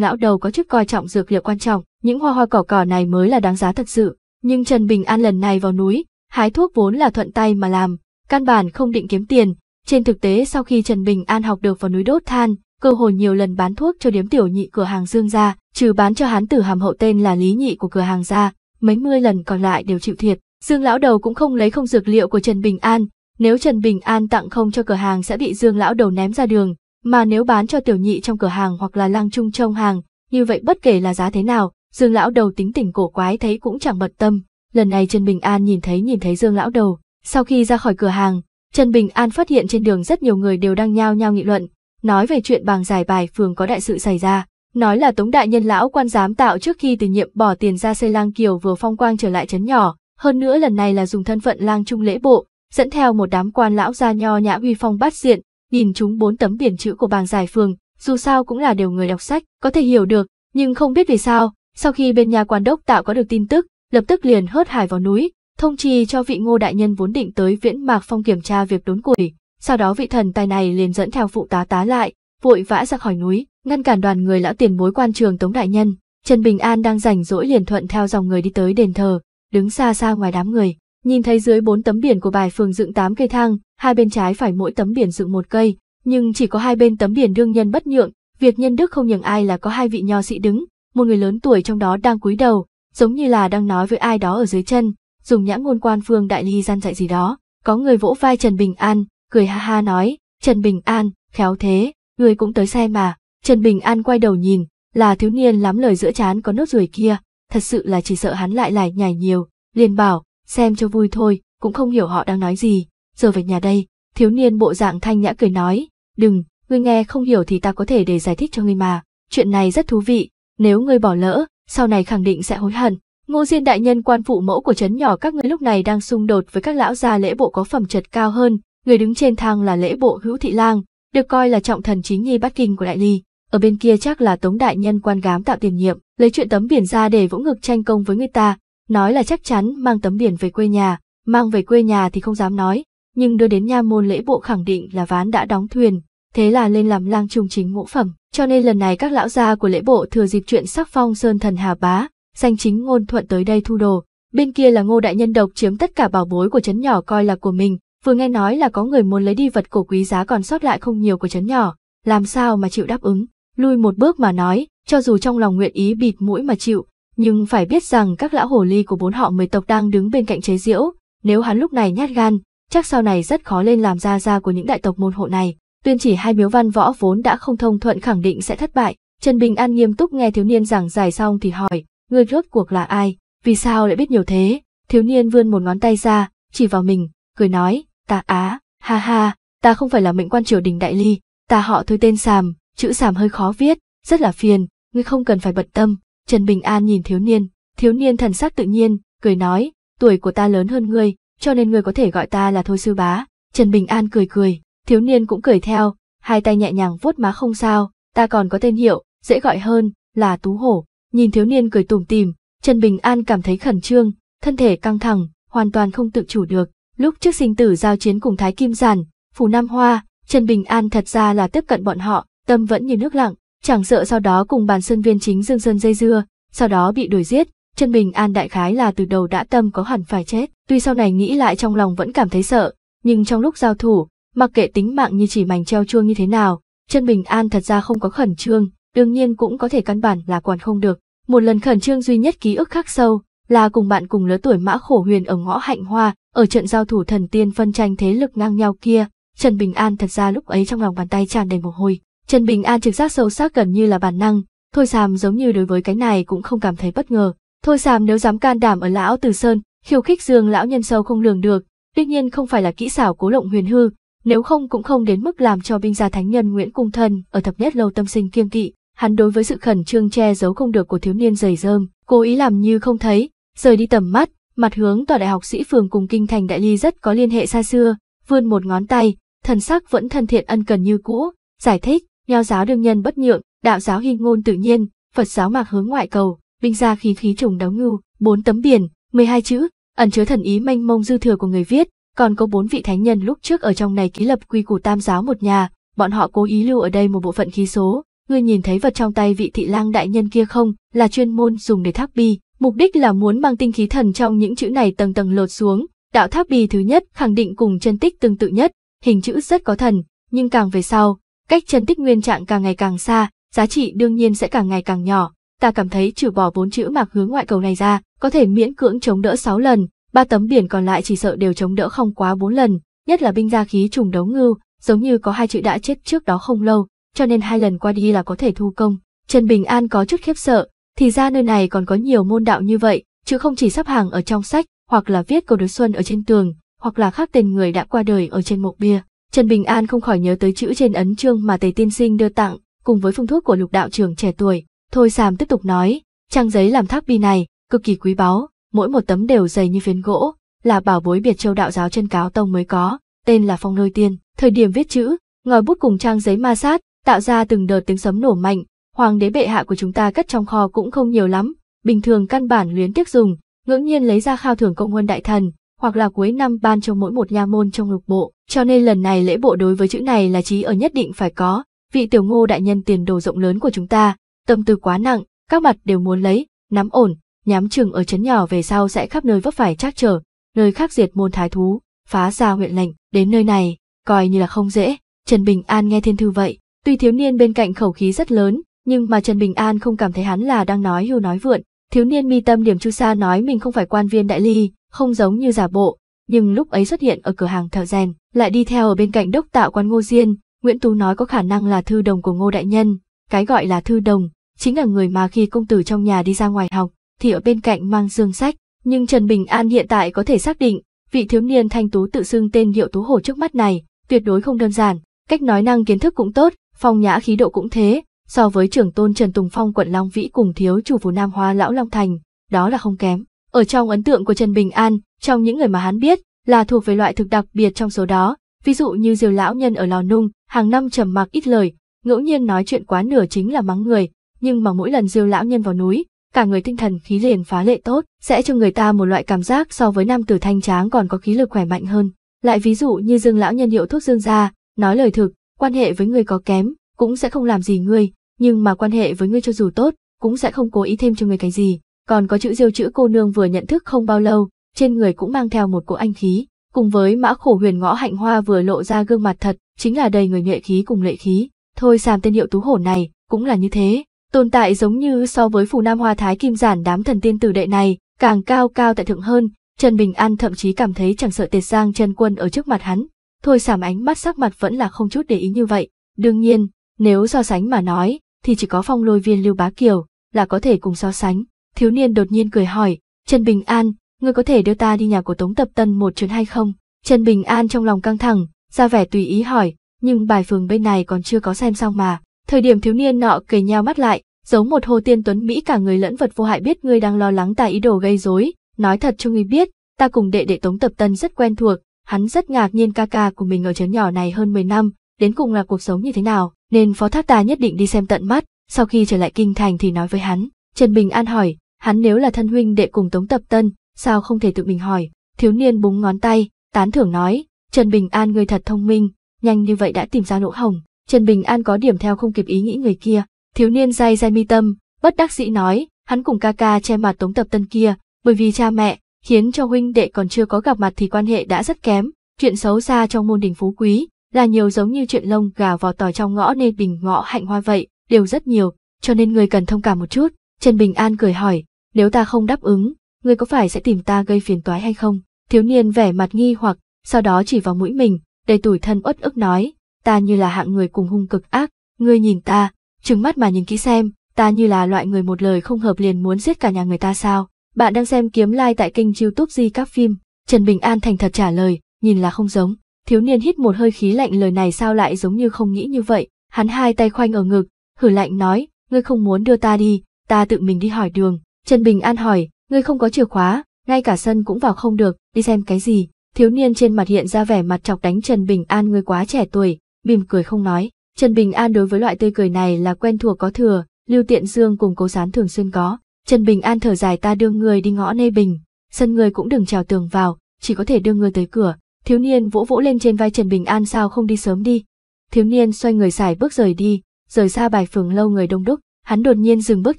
Speaker 1: lão đầu có chức coi trọng dược liệu quan trọng, những hoa hoa cỏ cỏ này mới là đáng giá thật sự. Nhưng Trần Bình An lần này vào núi, hái thuốc vốn là thuận tay mà làm, căn bản không định kiếm tiền. Trên thực tế sau khi Trần Bình An học được vào núi đốt than, cơ hồ nhiều lần bán thuốc cho điếm tiểu nhị cửa hàng Dương ra, trừ bán cho hán tử hàm hậu tên là Lý Nhị của cửa hàng ra, mấy mươi lần còn lại đều chịu thiệt. Dương lão đầu cũng không lấy không dược liệu của Trần Bình An, nếu Trần Bình An tặng không cho cửa hàng sẽ bị Dương lão đầu ném ra đường, mà nếu bán cho tiểu nhị trong cửa hàng hoặc là lang trung trong hàng, như vậy bất kể là giá thế nào, Dương lão đầu tính tình cổ quái thấy cũng chẳng bận tâm. Lần này Trần Bình An nhìn thấy nhìn thấy Dương lão đầu, sau khi ra khỏi cửa hàng, Trần Bình An phát hiện trên đường rất nhiều người đều đang nhao nhao nghị luận, nói về chuyện bàng giải bài phường có đại sự xảy ra, nói là Tống Đại Nhân lão quan giám tạo trước khi từ nhiệm bỏ tiền ra xây lang kiều vừa phong quang trở lại chấn nhỏ, hơn nữa lần này là dùng thân phận lang trung lễ bộ, dẫn theo một đám quan lão gia nho nhã uy phong bát diện, nhìn chúng bốn tấm biển chữ của bàng giải phường, dù sao cũng là đều người đọc sách, có thể hiểu được, nhưng không biết vì sao, sau khi bên nhà quan đốc tạo có được tin tức, lập tức liền hớt hải vào núi, thông trì cho vị ngô đại nhân vốn định tới viễn mạc phong kiểm tra việc đốn củi, sau đó vị thần tài này liền dẫn theo phụ tá tá lại, vội vã ra khỏi núi, ngăn cản đoàn người lão tiền bối quan trường Tống đại nhân. Trần Bình An đang rảnh rỗi liền thuận theo dòng người đi tới đền thờ, đứng xa xa ngoài đám người, nhìn thấy dưới bốn tấm biển của bài phường dựng tám cây thang, hai bên trái phải mỗi tấm biển dựng một cây, nhưng chỉ có hai bên tấm biển đương nhân bất nhượng, việc nhân đức không nhường ai là có hai vị nho sĩ đứng, một người lớn tuổi trong đó đang cúi đầu, giống như là đang nói với ai đó ở dưới chân, dùng nhã ngôn quan phương đại ly gian dạy gì đó. Có người vỗ vai Trần Bình An, cười ha ha nói, Trần Bình An, khéo thế, người cũng tới xe mà. Trần Bình An quay đầu nhìn, là thiếu niên lắm lời giữa chán có nốt ruồi kia, thật sự là chỉ sợ hắn lại lại nhảy nhiều, liền bảo, xem cho vui thôi, cũng không hiểu họ đang nói gì, giờ về nhà đây, thiếu niên bộ dạng thanh nhã cười nói, đừng, ngươi nghe không hiểu thì ta có thể để giải thích cho ngươi mà, chuyện này rất thú vị, nếu ngươi bỏ lỡ, sau này khẳng định sẽ hối hận, Ngô Diên đại nhân quan phụ mẫu của trấn nhỏ các người lúc này đang xung đột với các lão gia lễ bộ có phẩm chật cao hơn, người đứng trên thang là lễ bộ hữu thị lang, được coi là trọng thần chính nhi bát kinh của đại ly. Ở bên kia chắc là tống đại nhân quan gám tạo tiền nhiệm, lấy chuyện tấm biển ra để vỗ ngực tranh công với người ta, nói là chắc chắn mang tấm biển về quê nhà, mang về quê nhà thì không dám nói, nhưng đưa đến nha môn lễ bộ khẳng định là ván đã đóng thuyền, thế là lên làm lang trung chính ngũ phẩm, cho nên lần này các lão gia của lễ bộ thừa dịp chuyện sắc phong sơn thần hà bá, danh chính ngôn thuận tới đây thu đồ. Bên kia là ngô đại nhân độc chiếm tất cả bảo bối của chấn nhỏ coi là của mình, vừa nghe nói là có người muốn lấy đi vật cổ quý giá còn sót lại không nhiều của chấn nhỏ, làm sao mà chịu đáp ứng, lui một bước mà nói, cho dù trong lòng nguyện ý bịt mũi mà chịu, nhưng phải biết rằng các lão hồ ly của bốn họ mười tộc đang đứng bên cạnh chế diễu, nếu hắn lúc này nhát gan, chắc sau này rất khó lên làm gia gia của những đại tộc môn hộ này. Tuyên chỉ hai miếu văn võ vốn đã không thông thuận khẳng định sẽ thất bại, Trần Bình An nghiêm túc nghe thiếu niên giảng giải xong thì hỏi, ngươi rốt cuộc là ai, vì sao lại biết nhiều thế? Thiếu niên vươn một ngón tay ra, chỉ vào mình, cười nói, ta á, ha ha, ta không phải là mệnh quan triều đình đại ly, ta họ thôi tên Sàm, chữ Sàm hơi khó viết, rất là phiền, ngươi không cần phải bận tâm. Trần Bình An nhìn thiếu niên, thiếu niên thần sắc tự nhiên, cười nói, tuổi của ta lớn hơn ngươi, cho nên ngươi có thể gọi ta là thôi sư bá. Trần Bình An cười cười, thiếu niên cũng cười theo, hai tay nhẹ nhàng vuốt má không sao, ta còn có tên hiệu, dễ gọi hơn, là Tú Hổ, nhìn thiếu niên cười tủm tìm Trần Bình An cảm thấy khẩn trương, thân thể căng thẳng, hoàn toàn không tự chủ được. Lúc trước sinh tử giao chiến cùng Thái Kim Giản, Phủ Nam Hoa, Trần Bình An thật ra là tiếp cận bọn họ, tâm vẫn như nước lặng, chẳng sợ sau đó cùng bàn sơn viên chính Dương Sơn dây dưa, sau đó bị đuổi giết, Trần Bình An đại khái là từ đầu đã tâm có hẳn phải chết, tuy sau này nghĩ lại trong lòng vẫn cảm thấy sợ, nhưng trong lúc giao thủ, mặc kệ tính mạng như chỉ mảnh treo chuông như thế nào, Trần Bình An thật ra không có khẩn trương, đương nhiên cũng có thể căn bản là còn không được. Một lần khẩn trương duy nhất ký ức khắc sâu là cùng bạn cùng lứa tuổi Mã Khổ Huyền ở ngõ Hạnh Hoa, ở trận giao thủ thần tiên phân tranh thế lực ngang nhau kia, Trần Bình An thật ra lúc ấy trong lòng bàn tay tràn đầy mồ hôi. Trần Bình An trực giác sâu sắc gần như là bản năng, Thôi Sàm giống như đối với cái này cũng không cảm thấy bất ngờ. Thôi Sàm nếu dám can đảm ở lão Từ Sơn, khiêu khích Dương lão nhân sâu không lường được, tuy nhiên không phải là kỹ xảo cố lộng huyền hư, nếu không cũng không đến mức làm cho binh gia thánh nhân Nguyễn Cung thần ở thập nhất lâu tâm sinh kiêng kỵ hắn đối với sự khẩn trương che giấu không được của thiếu niên dày dơm cố ý làm như không thấy, rời đi tầm mắt, mặt hướng tòa đại học sĩ phường cùng kinh thành đại ly rất có liên hệ xa xưa, vươn một ngón tay, thần sắc vẫn thân thiện ân cần như cũ, giải thích, nho giáo đương nhân bất nhượng, đạo giáo hy ngôn tự nhiên, Phật giáo mạc hướng ngoại cầu, binh gia khí khí trùng đấu ngưu, bốn tấm biển, 12 chữ, ẩn chứa thần ý mênh mông dư thừa của người viết, còn có bốn vị thánh nhân lúc trước ở trong này ký lập quy củ tam giáo một nhà, bọn họ cố ý lưu ở đây một bộ phận khí số, ngươi nhìn thấy vật trong tay vị thị lang đại nhân kia không, là chuyên môn dùng để tháp bi, mục đích là muốn mang tinh khí thần trong những chữ này tầng tầng lột xuống, đạo tháp bi thứ nhất khẳng định cùng chân tích tương tự nhất, hình chữ rất có thần, nhưng càng về sau, cách chân tích nguyên trạng càng ngày càng xa, giá trị đương nhiên sẽ càng ngày càng nhỏ. Ta cảm thấy trừ bỏ bốn chữ mạc hướng ngoại cầu này ra, có thể miễn cưỡng chống đỡ 6 lần, ba tấm biển còn lại chỉ sợ đều chống đỡ không quá 4 lần, nhất là binh gia khí trùng đấu ngưu, giống như có hai chữ đã chết trước đó không lâu, cho nên hai lần qua đi là có thể thu công. Trần Bình An có chút khiếp sợ, thì ra nơi này còn có nhiều môn đạo như vậy, chứ không chỉ sắp hàng ở trong sách, hoặc là viết câu đối xuân ở trên tường, hoặc là khắc tên người đã qua đời ở trên mộ bia. Trần Bình An không khỏi nhớ tới chữ trên ấn chương mà Tề Tiên Sinh đưa tặng, cùng với phương thuốc của lục đạo trưởng trẻ tuổi. Thôi Sàm tiếp tục nói, trang giấy làm tháp bi này, cực kỳ quý báu, mỗi một tấm đều dày như phiến gỗ, là bảo bối biệt châu đạo giáo chân cáo tông mới có, tên là phong lôi tiên. Thời điểm viết chữ, ngòi bút cùng trang giấy ma sát, tạo ra từng đợt tiếng sấm nổ mạnh, hoàng đế bệ hạ của chúng ta cất trong kho cũng không nhiều lắm, bình thường căn bản luyến tiếc dùng, ngẫu nhiên lấy ra khao thưởng cộng huân đại thần, hoặc là cuối năm ban cho mỗi một nha môn trong lục bộ, cho nên lần này lễ bộ đối với chữ này là chí ở nhất định phải có, vị tiểu ngô đại nhân tiền đồ rộng lớn của chúng ta, tâm tư quá nặng, các mặt đều muốn lấy, nắm ổn, nhám chừng ở chấn nhỏ về sau sẽ khắp nơi vấp phải trắc trở, nơi khác diệt môn thái thú, phá ra huyện lệnh, đến nơi này, coi như là không dễ, Trần Bình An nghe thiên thư vậy, Tuy thiếu niên bên cạnh khẩu khí rất lớn, nhưng mà Trần Bình An không cảm thấy hắn là đang nói hưu nói vượn. Thiếu niên mi tâm điểm Chu Sa nói mình không phải quan viên đại ly, không giống như giả bộ, nhưng lúc ấy xuất hiện ở cửa hàng thợ rèn, lại đi theo ở bên cạnh đốc tạo quan Ngô Diên, Nguyễn Tú nói có khả năng là thư đồng của Ngô Đại Nhân. Cái gọi là thư đồng, chính là người mà khi công tử trong nhà đi ra ngoài học, thì ở bên cạnh mang dương sách. Nhưng Trần Bình An hiện tại có thể xác định, vị thiếu niên thanh tú tự xưng tên Hiệu Tú Hổ trước mắt này, tuyệt đối không đơn giản. Cách nói năng kiến thức cũng tốt, Phong nhã khí độ cũng thế, so với trưởng tôn Trần Tùng Phong quận Long Vĩ cùng thiếu chủ phủ Nam Hoa Lão Long Thành, đó là không kém. Ở trong ấn tượng của Trần Bình An, trong những người mà hắn biết, là thuộc về loại thực đặc biệt trong số đó, ví dụ như diều lão nhân ở lò nung, hàng năm trầm mặc ít lời, ngẫu nhiên nói chuyện quá nửa chính là mắng người, nhưng mà mỗi lần diêu lão nhân vào núi, cả người tinh thần khí liền phá lệ tốt, sẽ cho người ta một loại cảm giác so với nam tử thanh tráng còn có khí lực khỏe mạnh hơn. Lại ví dụ như dương lão nhân hiệu thuốc dương gia, nói lời thực, quan hệ với người có kém, cũng sẽ không làm gì ngươi, nhưng mà quan hệ với ngươi cho dù tốt, cũng sẽ không cố ý thêm cho ngươi cái gì. Còn có chữ diêu chữ cô nương vừa nhận thức không bao lâu, trên người cũng mang theo một cỗ anh khí, cùng với mã khổ huyền ngõ hạnh hoa vừa lộ ra gương mặt thật, chính là đầy người nghệ khí cùng lệ khí. Thôi sàm tên hiệu tú hổ này, cũng là như thế, tồn tại giống như so với phù nam hoa thái kim giản đám thần tiên tử đệ này, càng cao cao tại thượng hơn, Trần Bình An thậm chí cảm thấy chẳng sợ tệt giang chân quân ở trước mặt hắn, Thôi sảm ánh mắt sắc mặt vẫn là không chút để ý như vậy. Đương nhiên, nếu so sánh mà nói, thì chỉ có phong lôi viên Lưu Bá Kiều là có thể cùng so sánh. Thiếu niên đột nhiên cười hỏi, Trần Bình An, ngươi có thể đưa ta đi nhà của Tống Tập Tân một chuyến hay không? Trần Bình An trong lòng căng thẳng, ra vẻ tùy ý hỏi, nhưng bài phường bên này còn chưa có xem xong mà. Thời điểm thiếu niên nọ cười nhau mắt lại, giống một hồ tiên tuấn Mỹ cả người lẫn vật vô hại biết ngươi đang lo lắng ta ý đồ gây rối, nói thật cho ngươi biết, ta cùng đệ đệ Tống Tập Tân rất quen thuộc, Hắn rất ngạc nhiên ca ca của mình ở chấn nhỏ này hơn 10 năm, đến cùng là cuộc sống như thế nào, nên phó thác ta nhất định đi xem tận mắt, sau khi trở lại kinh thành thì nói với hắn. Trần Bình An hỏi, hắn nếu là thân huynh đệ cùng Tống Tập Tân, sao không thể tự mình hỏi, thiếu niên búng ngón tay, tán thưởng nói, Trần Bình An người thật thông minh, nhanh như vậy đã tìm ra lỗ hồng, Trần Bình An có điểm theo không kịp ý nghĩ người kia, thiếu niên dai dai mi tâm, bất đắc dĩ nói, hắn cùng ca ca che mặt Tống Tập Tân kia, bởi vì cha mẹ, khiến cho huynh đệ còn chưa có gặp mặt thì quan hệ đã rất kém. Chuyện xấu xa trong môn đình phú quý là nhiều giống như chuyện lông gà vò tỏi trong ngõ nên bình ngõ hạnh hoa vậy, đều rất nhiều, cho nên người cần thông cảm một chút. Trần Bình An cười hỏi, nếu ta không đáp ứng, người có phải sẽ tìm ta gây phiền toái hay không? Thiếu niên vẻ mặt nghi hoặc, sau đó chỉ vào mũi mình, đầy tủi thân uất ức nói, ta như là hạng người cùng hung cực ác, ngươi nhìn ta, trừng mắt mà nhìn kỹ xem, ta như là loại người một lời không hợp liền muốn giết cả nhà người ta sao? Bạn đang xem Kiếm Lai like tại kênh youtube Di Các Phim. Trần Bình An thành thật trả lời, nhìn là không giống. Thiếu niên hít một hơi khí lạnh lời này sao lại giống như không nghĩ như vậy. Hắn hai tay khoanh ở ngực, hử lạnh nói, ngươi không muốn đưa ta đi, ta tự mình đi hỏi đường. Trần Bình An hỏi, ngươi không có chìa khóa, ngay cả sân cũng vào không được, đi xem cái gì. Thiếu niên trên mặt hiện ra vẻ mặt chọc đánh Trần Bình An ngươi quá trẻ tuổi, mỉm cười không nói. Trần Bình An đối với loại tươi cười này là quen thuộc có thừa, Lưu Tiện Dương cùng cố sán thường xuyên có. Trần Bình An thở dài ta đưa người đi ngõ nê bình, sân người cũng đừng trèo tường vào, chỉ có thể đưa người tới cửa. Thiếu niên vỗ vỗ lên trên vai Trần Bình An sao không đi sớm đi. Thiếu niên xoay người xài bước rời đi, rời xa bài phường lâu người đông đúc, hắn đột nhiên dừng bước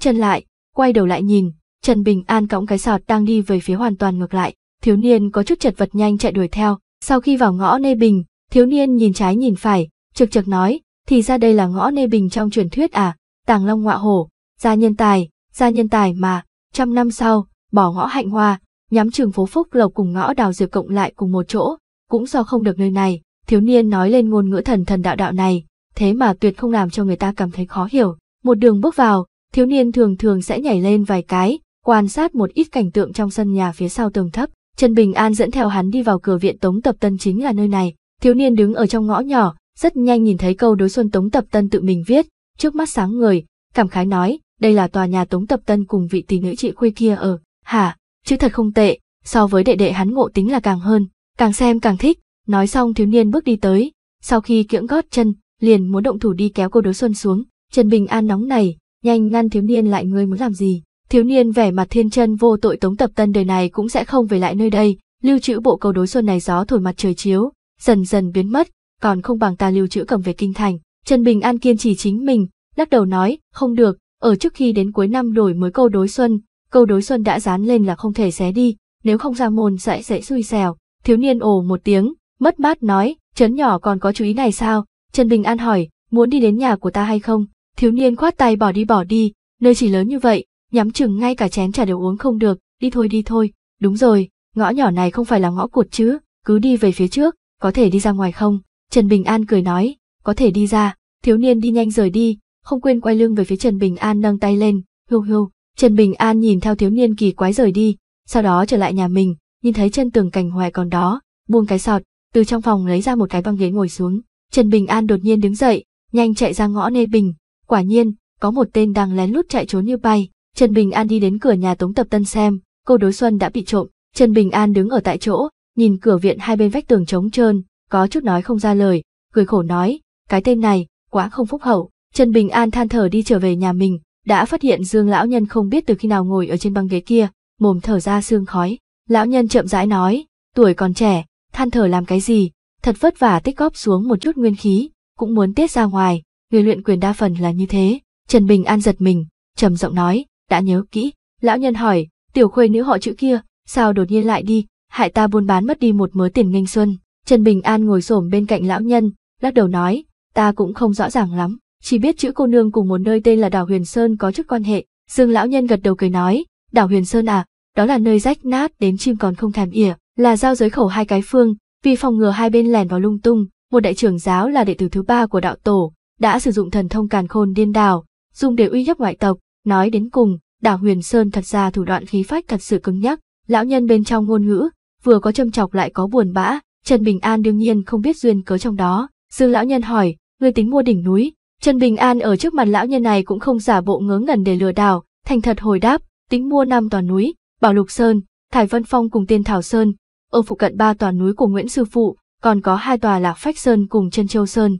Speaker 1: chân lại, quay đầu lại nhìn, Trần Bình An cõng cái sọt đang đi về phía hoàn toàn ngược lại, thiếu niên có chút chật vật nhanh chạy đuổi theo, sau khi vào ngõ nê bình, thiếu niên nhìn trái nhìn phải, trực trực nói, thì ra đây là ngõ nê bình trong truyền thuyết à, tàng long ngọa hổ, gia nhân tài, ra nhân tài mà, trăm năm sau, bỏ ngõ hạnh hoa, nhắm trường phố Phúc Lộc cùng ngõ đào diệp cộng lại cùng một chỗ, cũng do không được nơi này, thiếu niên nói lên ngôn ngữ thần thần đạo đạo này, thế mà tuyệt không làm cho người ta cảm thấy khó hiểu. Một đường bước vào, thiếu niên thường thường sẽ nhảy lên vài cái, quan sát một ít cảnh tượng trong sân nhà phía sau tường thấp. Trần Bình An dẫn theo hắn đi vào cửa viện Tống Tập Tân chính là nơi này. Thiếu niên đứng ở trong ngõ nhỏ, rất nhanh nhìn thấy câu đối xuân Tống Tập Tân tự mình viết, trước mắt sáng người, cảm khái nói, đây là tòa nhà Tống Tập Tân cùng vị tỷ nữ chị khuê kia ở, hả, chứ thật không tệ, so với đệ đệ hắn ngộ tính là càng hơn, càng xem càng thích, nói xong thiếu niên bước đi tới, sau khi kiễng gót chân, liền muốn động thủ đi kéo cô đối xuân xuống, Trần Bình An nóng này, nhanh ngăn thiếu niên lại ngươi muốn làm gì, thiếu niên vẻ mặt thiên chân vô tội Tống Tập Tân đời này cũng sẽ không về lại nơi đây, lưu trữ bộ cầu đối xuân này gió thổi mặt trời chiếu, dần dần biến mất, còn không bằng ta lưu trữ cầm về kinh thành. Trần Bình An kiên trì chính mình, lắc đầu nói, không được, ở trước khi đến cuối năm đổi mới câu đối xuân, câu đối xuân đã dán lên là không thể xé đi, nếu không ra môn sẽ dễ xui xẻo. Thiếu niên ồ một tiếng, mất mát nói, chấn nhỏ còn có chú ý này sao? Trần Bình An hỏi, muốn đi đến nhà của ta hay không? Thiếu niên khoát tay bỏ đi bỏ đi, nơi chỉ lớn như vậy, nhắm chừng ngay cả chén trà đều uống không được, đi thôi đi thôi, đúng rồi, ngõ nhỏ này không phải là ngõ cụt chứ, cứ đi về phía trước, có thể đi ra ngoài không? Trần Bình An cười nói, có thể đi ra, thiếu niên đi nhanh rời đi, không quên quay lưng về phía Trần Bình An nâng tay lên, hưu hưu. Trần Bình An nhìn theo thiếu niên kỳ quái rời đi, sau đó trở lại nhà mình, nhìn thấy chân tường cảnh hoài còn đó, buông cái sọt, từ trong phòng lấy ra một cái băng ghế ngồi xuống. Trần Bình An đột nhiên đứng dậy, nhanh chạy ra ngõ Nê Bình, quả nhiên, có một tên đang lén lút chạy trốn như bay. Trần Bình An đi đến cửa nhà Tống Tập Tân xem, cô đối xuân đã bị trộm, Trần Bình An đứng ở tại chỗ, nhìn cửa viện hai bên vách tường trống trơn, có chút nói không ra lời, cười khổ nói, cái tên này, quá không phúc hậu. Trần Bình An than thở đi trở về nhà mình, đã phát hiện Dương lão nhân không biết từ khi nào ngồi ở trên băng ghế kia, mồm thở ra sương khói. Lão nhân chậm rãi nói, tuổi còn trẻ, than thở làm cái gì, thật vất vả tích góp xuống một chút nguyên khí, cũng muốn tiết ra ngoài, người luyện quyền đa phần là như thế. Trần Bình An giật mình, trầm giọng nói, đã nhớ kỹ. Lão nhân hỏi, tiểu khuê nữ họ chữ kia, sao đột nhiên lại đi, hại ta buôn bán mất đi một mớ tiền nghênh xuân. Trần Bình An ngồi xổm bên cạnh lão nhân, lắc đầu nói, ta cũng không rõ ràng lắm chỉ biết chữ cô nương cùng một nơi tên là đảo Huyền Sơn có chút quan hệ. Dương lão nhân gật đầu cười nói, đảo Huyền Sơn à, đó là nơi rách nát đến chim còn không thèm ỉa, là giao giới khẩu hai cái phương, vì phòng ngừa hai bên lẻn vào lung tung, một đại trưởng giáo là đệ tử thứ ba của đạo tổ, đã sử dụng thần thông càn khôn điên đảo, dùng để uy hiếp ngoại tộc, nói đến cùng, đảo Huyền Sơn thật ra thủ đoạn khí phách thật sự cứng nhắc, lão nhân bên trong ngôn ngữ, vừa có châm chọc lại có buồn bã, Trần Bình An đương nhiên không biết duyên cớ trong đó, Dương lão nhân hỏi, người tính mua đỉnh núi, Trần Bình An ở trước mặt lão nhân này cũng không giả bộ ngớ ngẩn để lừa đảo, thành thật hồi đáp, tính mua năm tòa núi, Bảo Lục Sơn, Thải Vân Phong cùng Tiên Thảo Sơn, ở phụ cận ba tòa núi của Nguyễn Sư Phụ, còn có hai tòa Lạc Phách Sơn cùng Trân Châu Sơn.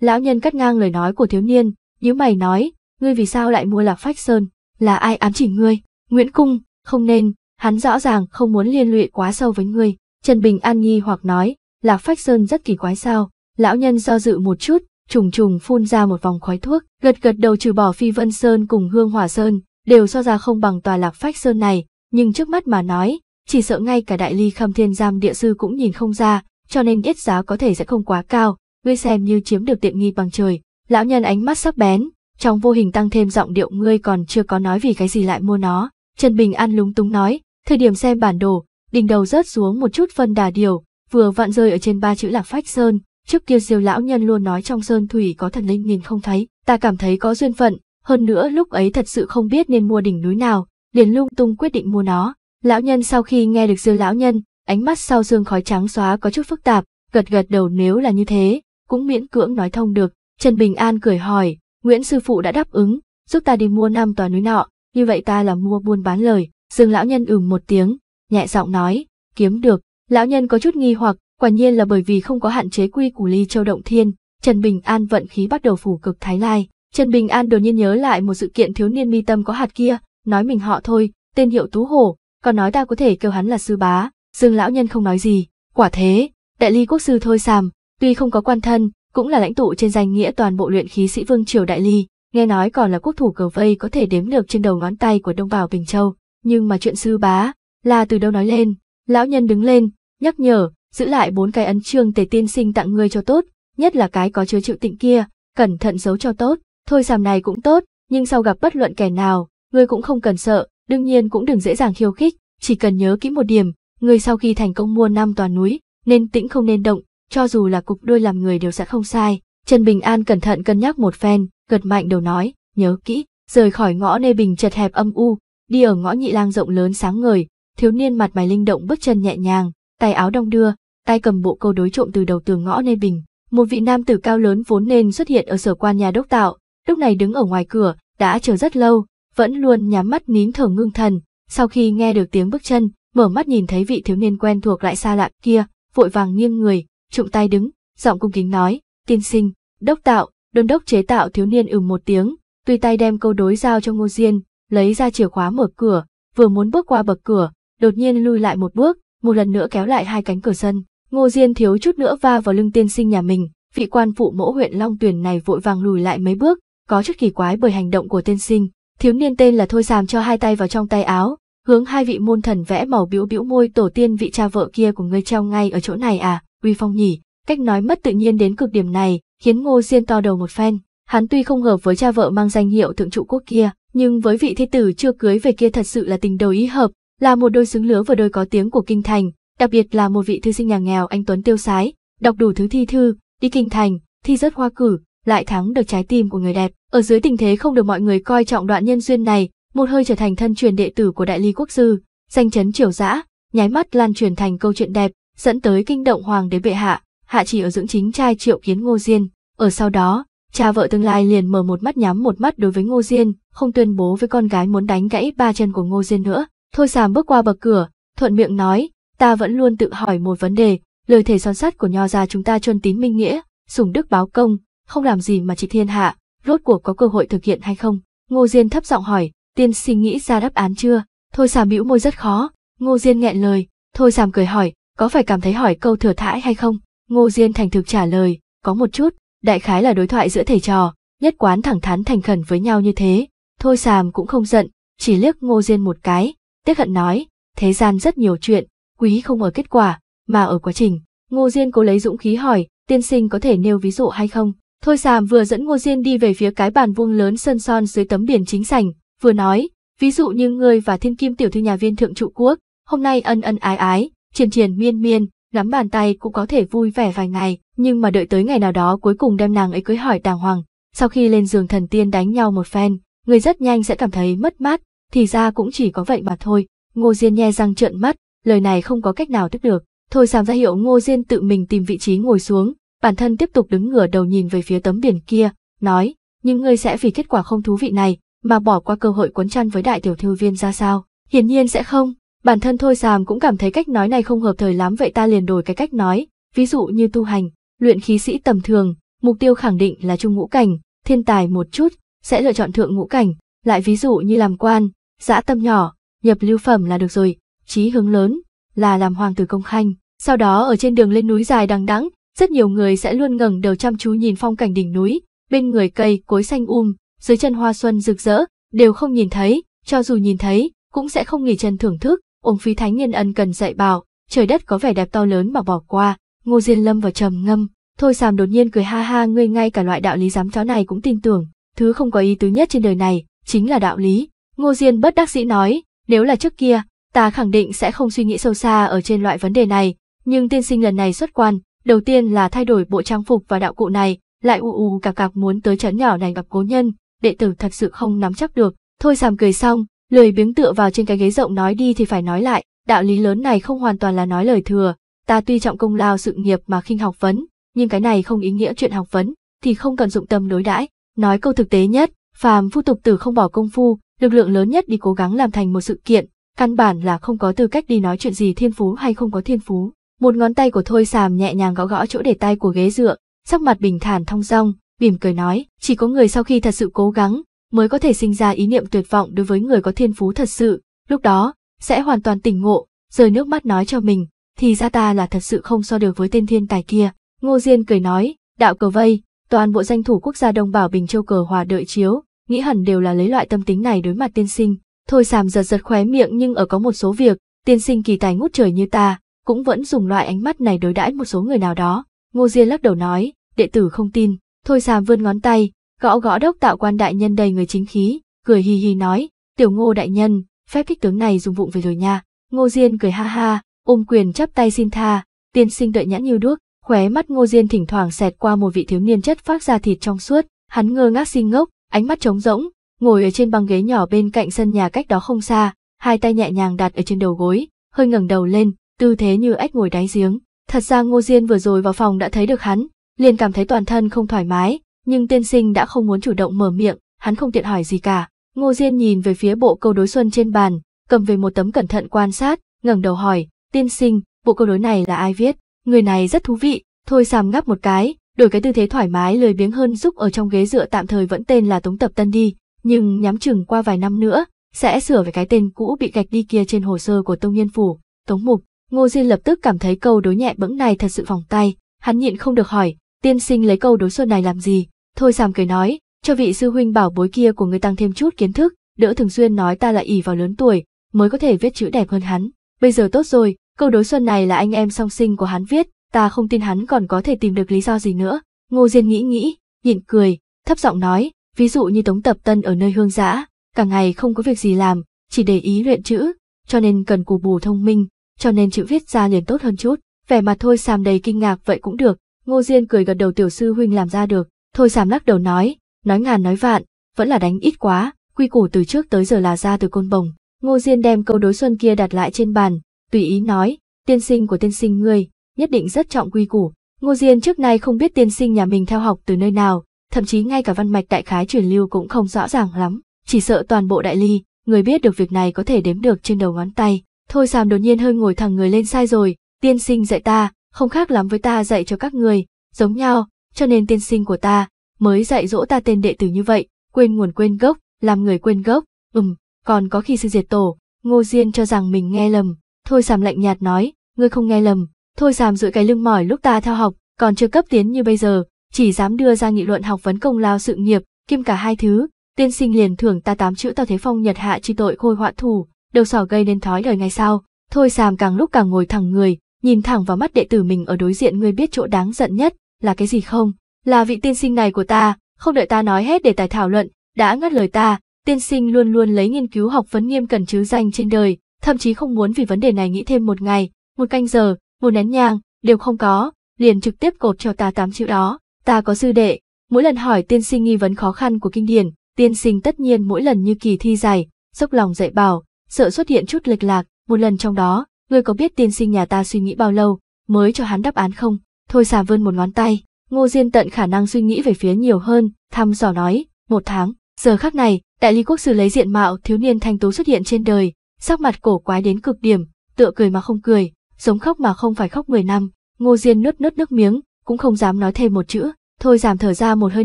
Speaker 1: Lão nhân cắt ngang lời nói của thiếu niên, nhíu mày nói, ngươi vì sao lại mua Lạc Phách Sơn, là ai ám chỉ ngươi, Nguyễn Cung, không nên, hắn rõ ràng không muốn liên lụy quá sâu với ngươi. Trần Bình An nghi hoặc nói, Lạc Phách Sơn rất kỳ quái sao, lão nhân do dự một chút, trùng trùng phun ra một vòng khói thuốc, gật gật đầu trừ bỏ Phi Vân Sơn cùng Hương Hỏa Sơn, đều so ra không bằng tòa lạc phách sơn này, nhưng trước mắt mà nói, chỉ sợ ngay cả đại ly khâm thiên giam địa sư cũng nhìn không ra, cho nên ít giá có thể sẽ không quá cao, ngươi xem như chiếm được tiện nghi bằng trời. Lão nhân ánh mắt sắc bén, trong vô hình tăng thêm giọng điệu ngươi còn chưa có nói vì cái gì lại mua nó. Trần Bình An lúng túng nói, thời điểm xem bản đồ, đỉnh đầu rớt xuống một chút phân đà điều, vừa vặn rơi ở trên ba chữ lạc phách sơn, Trước kia diêu lão nhân luôn nói trong sơn thủy có thần linh nhìn không thấy, ta cảm thấy có duyên phận, hơn nữa lúc ấy thật sự không biết nên mua đỉnh núi nào, liền lung tung quyết định mua nó. Lão nhân sau khi nghe được diêu lão nhân, ánh mắt sau dương khói trắng xóa có chút phức tạp, gật gật đầu nếu là như thế, cũng miễn cưỡng nói thông được. Trần Bình An cười hỏi, Nguyễn sư phụ đã đáp ứng, giúp ta đi mua năm tòa núi nọ, như vậy ta là mua buôn bán lời. Dương lão nhân ừm một tiếng, nhẹ giọng nói, kiếm được. Lão nhân có chút nghi hoặc, Quả nhiên là bởi vì không có hạn chế quy củ ly châu động thiên, Trần Bình An vận khí bắt đầu phủ cực thái lai. Trần Bình An đột nhiên nhớ lại một sự kiện thiếu niên mi tâm có hạt kia, nói mình họ thôi, tên hiệu Tú Hổ, còn nói ta có thể kêu hắn là sư bá, Dương lão nhân không nói gì, quả thế, đại ly quốc sư thôi sàm, tuy không có quan thân, cũng là lãnh tụ trên danh nghĩa toàn bộ luyện khí sĩ vương triều đại ly, nghe nói còn là quốc thủ cờ vây có thể đếm được trên đầu ngón tay của Đông Bảo Bình Châu, nhưng mà chuyện sư bá, là từ đâu nói lên, lão nhân đứng lên, nhắc nhở, giữ lại bốn cái ấn trương tề tiên sinh tặng ngươi cho tốt, nhất là cái có chứa chịu tịnh kia, cẩn thận giấu cho tốt, thôi sàm này cũng tốt, nhưng sau gặp bất luận kẻ nào, ngươi cũng không cần sợ, đương nhiên cũng đừng dễ dàng khiêu khích, chỉ cần nhớ kỹ một điểm, ngươi sau khi thành công mua năm toàn núi, nên tĩnh không nên động, cho dù là cục đôi làm người đều sẽ không sai. Trần Bình An cẩn thận cân nhắc một phen, gật mạnh đầu nói, nhớ kỹ, rời khỏi ngõ nê bình chật hẹp âm u, đi ở ngõ nhị lang rộng lớn sáng ngời, thiếu niên mặt mày linh động bước chân nhẹ nhàng, tay áo đong đưa, tay cầm bộ câu đối trộm từ đầu tường ngõ Nê Bình. Một vị nam tử cao lớn vốn nên xuất hiện ở sở quan nhà đốc tạo, lúc này đứng ở ngoài cửa, đã chờ rất lâu, vẫn luôn nhắm mắt nín thở ngưng thần, sau khi nghe được tiếng bước chân, mở mắt nhìn thấy vị thiếu niên quen thuộc lại xa lạ kia, vội vàng nghiêng người, trụng tay đứng, giọng cung kính nói, tiên sinh, đốc tạo, đôn đốc chế tạo thiếu niên ừm một tiếng, tuy tay đem câu đối giao cho ngô diên, lấy ra chìa khóa mở cửa, vừa muốn bước qua bậc cửa, đột nhiên lui lại một bước, một lần nữa kéo lại hai cánh cửa sân. Ngô Diên thiếu chút nữa va vào lưng tiên sinh nhà mình, vị quan phụ mẫu huyện Long Tuyền này vội vàng lùi lại mấy bước, có chút kỳ quái bởi hành động của tiên sinh. Thiếu niên tên là Thôi Sàm cho hai tay vào trong tay áo, hướng hai vị môn thần vẽ màu bĩu bĩu môi tổ tiên vị cha vợ kia của ngươi treo ngay ở chỗ này à, uy phong nhỉ. Cách nói mất tự nhiên đến cực điểm này, khiến Ngô Diên to đầu một phen. Hắn tuy không hợp với cha vợ mang danh hiệu thượng trụ quốc kia, nhưng với vị thi tử chưa cưới về kia thật sự là tình đầu ý hợp, là một đôi xứng lứa vừa đôi có tiếng của kinh thành, đặc biệt là một vị thư sinh nhà nghèo anh Tuấn tiêu sái, đọc đủ thứ thi thư, đi kinh thành, thi rớt hoa cử, lại thắng được trái tim của người đẹp. Ở dưới tình thế không được mọi người coi trọng đoạn nhân duyên này, một hơi trở thành thân truyền đệ tử của đại lý quốc sư, danh chấn triều dã, nháy mắt lan truyền thành câu chuyện đẹp, dẫn tới kinh động hoàng đế bệ hạ, hạ chỉ ở dưỡng chính trai triệu kiến Ngô Diên. Ở sau đó, cha vợ tương lai liền mở một mắt nhắm một mắt đối với Ngô Diên, không tuyên bố với con gái muốn đánh gãy ba chân của Ngô Diên nữa. Thôi sàm bước qua bậc cửa, thuận miệng nói, ta vẫn luôn tự hỏi một vấn đề, lời thể son sắt của nho gia chúng ta chuân tín minh nghĩa, dùng đức báo công, không làm gì mà chỉ thiên hạ, rốt cuộc có cơ hội thực hiện hay không? Ngô Diên thấp giọng hỏi, tiên sinh nghĩ ra đáp án chưa? Thôi sàm bĩu môi rất khó, Ngô Diên nghẹn lời, thôi sàm cười hỏi, có phải cảm thấy hỏi câu thừa thãi hay không? Ngô Diên thành thực trả lời, có một chút, đại khái là đối thoại giữa thầy trò, nhất quán thẳng thắn thành khẩn với nhau như thế. Thôi sàm cũng không giận, chỉ liếc Ngô Diên một cái, tiếc hận nói, thế gian rất nhiều chuyện, quý không ở kết quả, mà ở quá trình. Ngô Diên cố lấy dũng khí hỏi, tiên sinh có thể nêu ví dụ hay không? Thôi Sàm vừa dẫn Ngô Diên đi về phía cái bàn vuông lớn sơn son dưới tấm biển chính sảnh, vừa nói, ví dụ như ngươi và thiên kim tiểu thư nhà viên thượng trụ quốc, hôm nay ân ân ái ái, triền triền miên miên, nắm bàn tay cũng có thể vui vẻ vài ngày, nhưng mà đợi tới ngày nào đó cuối cùng đem nàng ấy cưới hỏi đàng hoàng. Sau khi lên giường thần tiên đánh nhau một phen, người rất nhanh sẽ cảm thấy mất mát, thì ra cũng chỉ có vậy mà thôi. Ngô Diên nhe răng trợn mắt, lời này không có cách nào tiếp được. Thôi Sàm ra hiệu Ngô Diên tự mình tìm vị trí ngồi xuống, bản thân tiếp tục đứng ngửa đầu nhìn về phía tấm biển kia, nói, nhưng ngươi sẽ vì kết quả không thú vị này mà bỏ qua cơ hội quấn chăn với đại tiểu thư viên ra sao? Hiển nhiên sẽ không, bản thân Thôi Sàm cũng cảm thấy cách nói này không hợp thời lắm vậy ta liền đổi cái cách nói, ví dụ như tu hành, luyện khí sĩ tầm thường, mục tiêu khẳng định là trung ngũ cảnh, thiên tài một chút, sẽ lựa chọn thượng ngũ cảnh, lại ví dụ như làm quan, dã tâm nhỏ, nhập lưu phẩm là được rồi, chí hướng lớn là làm hoàng tử công khanh. Sau đó ở trên đường lên núi dài đằng đẵng, rất nhiều người sẽ luôn ngẩng đầu chăm chú nhìn phong cảnh đỉnh núi, bên người cây cối xanh um, dưới chân hoa xuân rực rỡ, đều không nhìn thấy, cho dù nhìn thấy, cũng sẽ không nghỉ chân thưởng thức. Ông phi thánh nhân ân cần dạy bảo, trời đất có vẻ đẹp to lớn mà bỏ qua. Ngô Diên lâm vào trầm ngâm, thôi sàm đột nhiên cười ha ha ngươi ngay cả loại đạo lý dám chó này cũng tin tưởng, thứ không có ý tứ nhất trên đời này, chính là đạo lý. Ngô Diên bất đắc dĩ nói, nếu là trước kia, ta khẳng định sẽ không suy nghĩ sâu xa ở trên loại vấn đề này, nhưng tiên sinh lần này xuất quan, đầu tiên là thay đổi bộ trang phục và đạo cụ này, lại u u cạc cạc muốn tới trấn nhỏ này gặp cố nhân, đệ tử thật sự không nắm chắc được. Thôi sàm cười xong, lười biếng tựa vào trên cái ghế rộng nói đi thì phải nói lại, đạo lý lớn này không hoàn toàn là nói lời thừa, ta tuy trọng công lao sự nghiệp mà khinh học vấn, nhưng cái này không ý nghĩa chuyện học vấn, thì không cần dụng tâm đối đãi, nói câu thực tế nhất, phàm phu tục tử không bỏ công phu, lực lượng lớn nhất đi cố gắng làm thành một sự kiện, căn bản là không có tư cách đi nói chuyện gì thiên phú hay không có thiên phú. Một ngón tay của Thôi Sàm nhẹ nhàng gõ gõ chỗ để tay của ghế dựa, sắc mặt bình thản thong dong, bỉm cười nói, chỉ có người sau khi thật sự cố gắng, mới có thể sinh ra ý niệm tuyệt vọng đối với người có thiên phú thật sự, lúc đó, sẽ hoàn toàn tỉnh ngộ, rơi nước mắt nói cho mình, thì ra ta là thật sự không so được với tên thiên tài kia. Ngô Diên cười nói, đạo cờ vây, toàn bộ danh thủ quốc gia Đông Bảo Bình Châu cờ hòa đợi chiếu, nghĩ hẳn đều là lấy loại tâm tính này đối mặt tiên sinh. Thôi sàm giật giật khóe miệng nhưng ở có một số việc, tiên sinh kỳ tài ngút trời như ta, cũng vẫn dùng loại ánh mắt này đối đãi một số người nào đó. Ngô Diên lắc đầu nói, đệ tử không tin, thôi sàm vươn ngón tay, gõ gõ đốc tạo quan đại nhân đầy người chính khí, cười hì hì nói, tiểu ngô đại nhân, phép kích tướng này dùng vụng về rồi nha. Ngô Diên cười ha ha, ôm quyền chắp tay xin tha, tiên sinh đợi nhãn như đuốc, khóe mắt Ngô Diên thỉnh thoảng xẹt qua một vị thiếu niên chất phát ra thịt trong suốt, hắn ngơ ngác xin ngốc, ánh mắt trống rỗng, ngồi ở trên băng ghế nhỏ bên cạnh sân nhà cách đó không xa, hai tay nhẹ nhàng đặt ở trên đầu gối, hơi ngẩng đầu lên, tư thế như ếch ngồi đáy giếng. Thật ra Ngô Diên vừa rồi vào phòng đã thấy được hắn, liền cảm thấy toàn thân không thoải mái, nhưng tiên sinh đã không muốn chủ động mở miệng, hắn không tiện hỏi gì cả. Ngô Diên nhìn về phía bộ câu đối xuân trên bàn, cầm về một tấm cẩn thận quan sát, ngẩng đầu hỏi, tiên sinh, bộ câu đối này là ai viết? Người này rất thú vị, thôi sàm ngắp một cái, đổi cái tư thế thoải mái lười biếng hơn giúp ở trong ghế dựa tạm thời vẫn tên là Tống Tập Tân đi, nhưng nhắm chừng qua vài năm nữa, sẽ sửa về cái tên cũ bị gạch đi kia trên hồ sơ của Tông Nhân Phủ, Tống Mục. Ngô Diên lập tức cảm thấy câu đối nhẹ bẫng này thật sự vòng tay, hắn nhịn không được hỏi, tiên sinh lấy câu đối xuân này làm gì? Thôi sàm cười nói, cho vị sư huynh bảo bối kia của người tăng thêm chút kiến thức, đỡ thường xuyên nói ta lại ỉ vào lớn tuổi, mới có thể viết chữ đẹp hơn hắn. Bây giờ tốt rồi, câu đối xuân này là anh em song sinh của hắn viết, ta không tin hắn còn có thể tìm được lý do gì nữa. Ngô Diên nghĩ nghĩ, nhịn cười, thấp giọng nói, ví dụ như Tống Tập Tân ở nơi hương giã, cả ngày không có việc gì làm, chỉ để ý luyện chữ, cho nên cần cù bù thông minh, cho nên chữ viết ra liền tốt hơn chút. Vẻ mặt thôi Sam đầy kinh ngạc vậy cũng được, Ngô Diên cười gật đầu tiểu sư huynh làm ra được, thôi Sam lắc đầu nói, nói ngàn nói vạn, vẫn là đánh ít quá, quy củ từ trước tới giờ là ra từ côn bồng. Ngô Diên đem câu đối xuân kia đặt lại trên bàn, tùy ý nói, tiên sinh của tiên sinh ngươi, nhất định rất trọng quy củ. Ngô Diên trước nay không biết tiên sinh nhà mình theo học từ nơi nào, thậm chí ngay cả văn mạch đại khái truyền lưu cũng không rõ ràng lắm, chỉ sợ toàn bộ đại ly, người biết được việc này có thể đếm được trên đầu ngón tay. Thôi Sàm đột nhiên hơi ngồi thẳng người lên sai rồi, tiên sinh dạy ta, không khác lắm với ta dạy cho các người, giống nhau, cho nên tiên sinh của ta mới dạy dỗ ta tên đệ tử như vậy, quên nguồn quên gốc, làm người quên gốc, ừm, còn có khi sư diệt tổ, Ngô Diên cho rằng mình nghe lầm, Thôi Sàm lạnh nhạt nói, ngươi không nghe lầm, thôi dám rưỡi cái lưng mỏi lúc ta theo học, còn chưa cấp tiến như bây giờ, chỉ dám đưa ra nghị luận học vấn công lao sự nghiệp, kim cả hai thứ, tiên sinh liền thưởng ta tám chữ tao thế phong nhật hạ chi tội khôi hoạn thủ, đầu sỏ gây nên thói đời ngày sau. Thôi sàm càng lúc càng ngồi thẳng người, nhìn thẳng vào mắt đệ tử mình ở đối diện người biết chỗ đáng giận nhất là cái gì không? Là vị tiên sinh này của ta, không đợi ta nói hết để tài thảo luận, đã ngắt lời ta, tiên sinh luôn luôn lấy nghiên cứu học vấn nghiêm cần chứ danh trên đời, thậm chí không muốn vì vấn đề này nghĩ thêm một ngày, một canh giờ, một nén nhang, đều không có, liền trực tiếp cột cho ta tám chữ đó, ta có sư đệ, mỗi lần hỏi tiên sinh nghi vấn khó khăn của kinh điển, tiên sinh tất nhiên mỗi lần như kỳ thi dài, dốc lòng dạy bảo, sợ xuất hiện chút lệch lạc, một lần trong đó, ngươi có biết tiên sinh nhà ta suy nghĩ bao lâu, mới cho hắn đáp án không, thôi xà vươn một ngón tay, ngô diên tận khả năng suy nghĩ về phía nhiều hơn, thăm dò nói, một tháng, giờ khác này, đại lý quốc sư lấy diện mạo thiếu niên thanh tú xuất hiện trên đời, sắc mặt cổ quái đến cực điểm, tựa cười mà không cười, sống khóc mà không phải khóc 10 năm, Ngô Diên nuốt nuốt nước miếng, cũng không dám nói thêm một chữ, thôi giảm thở ra một hơi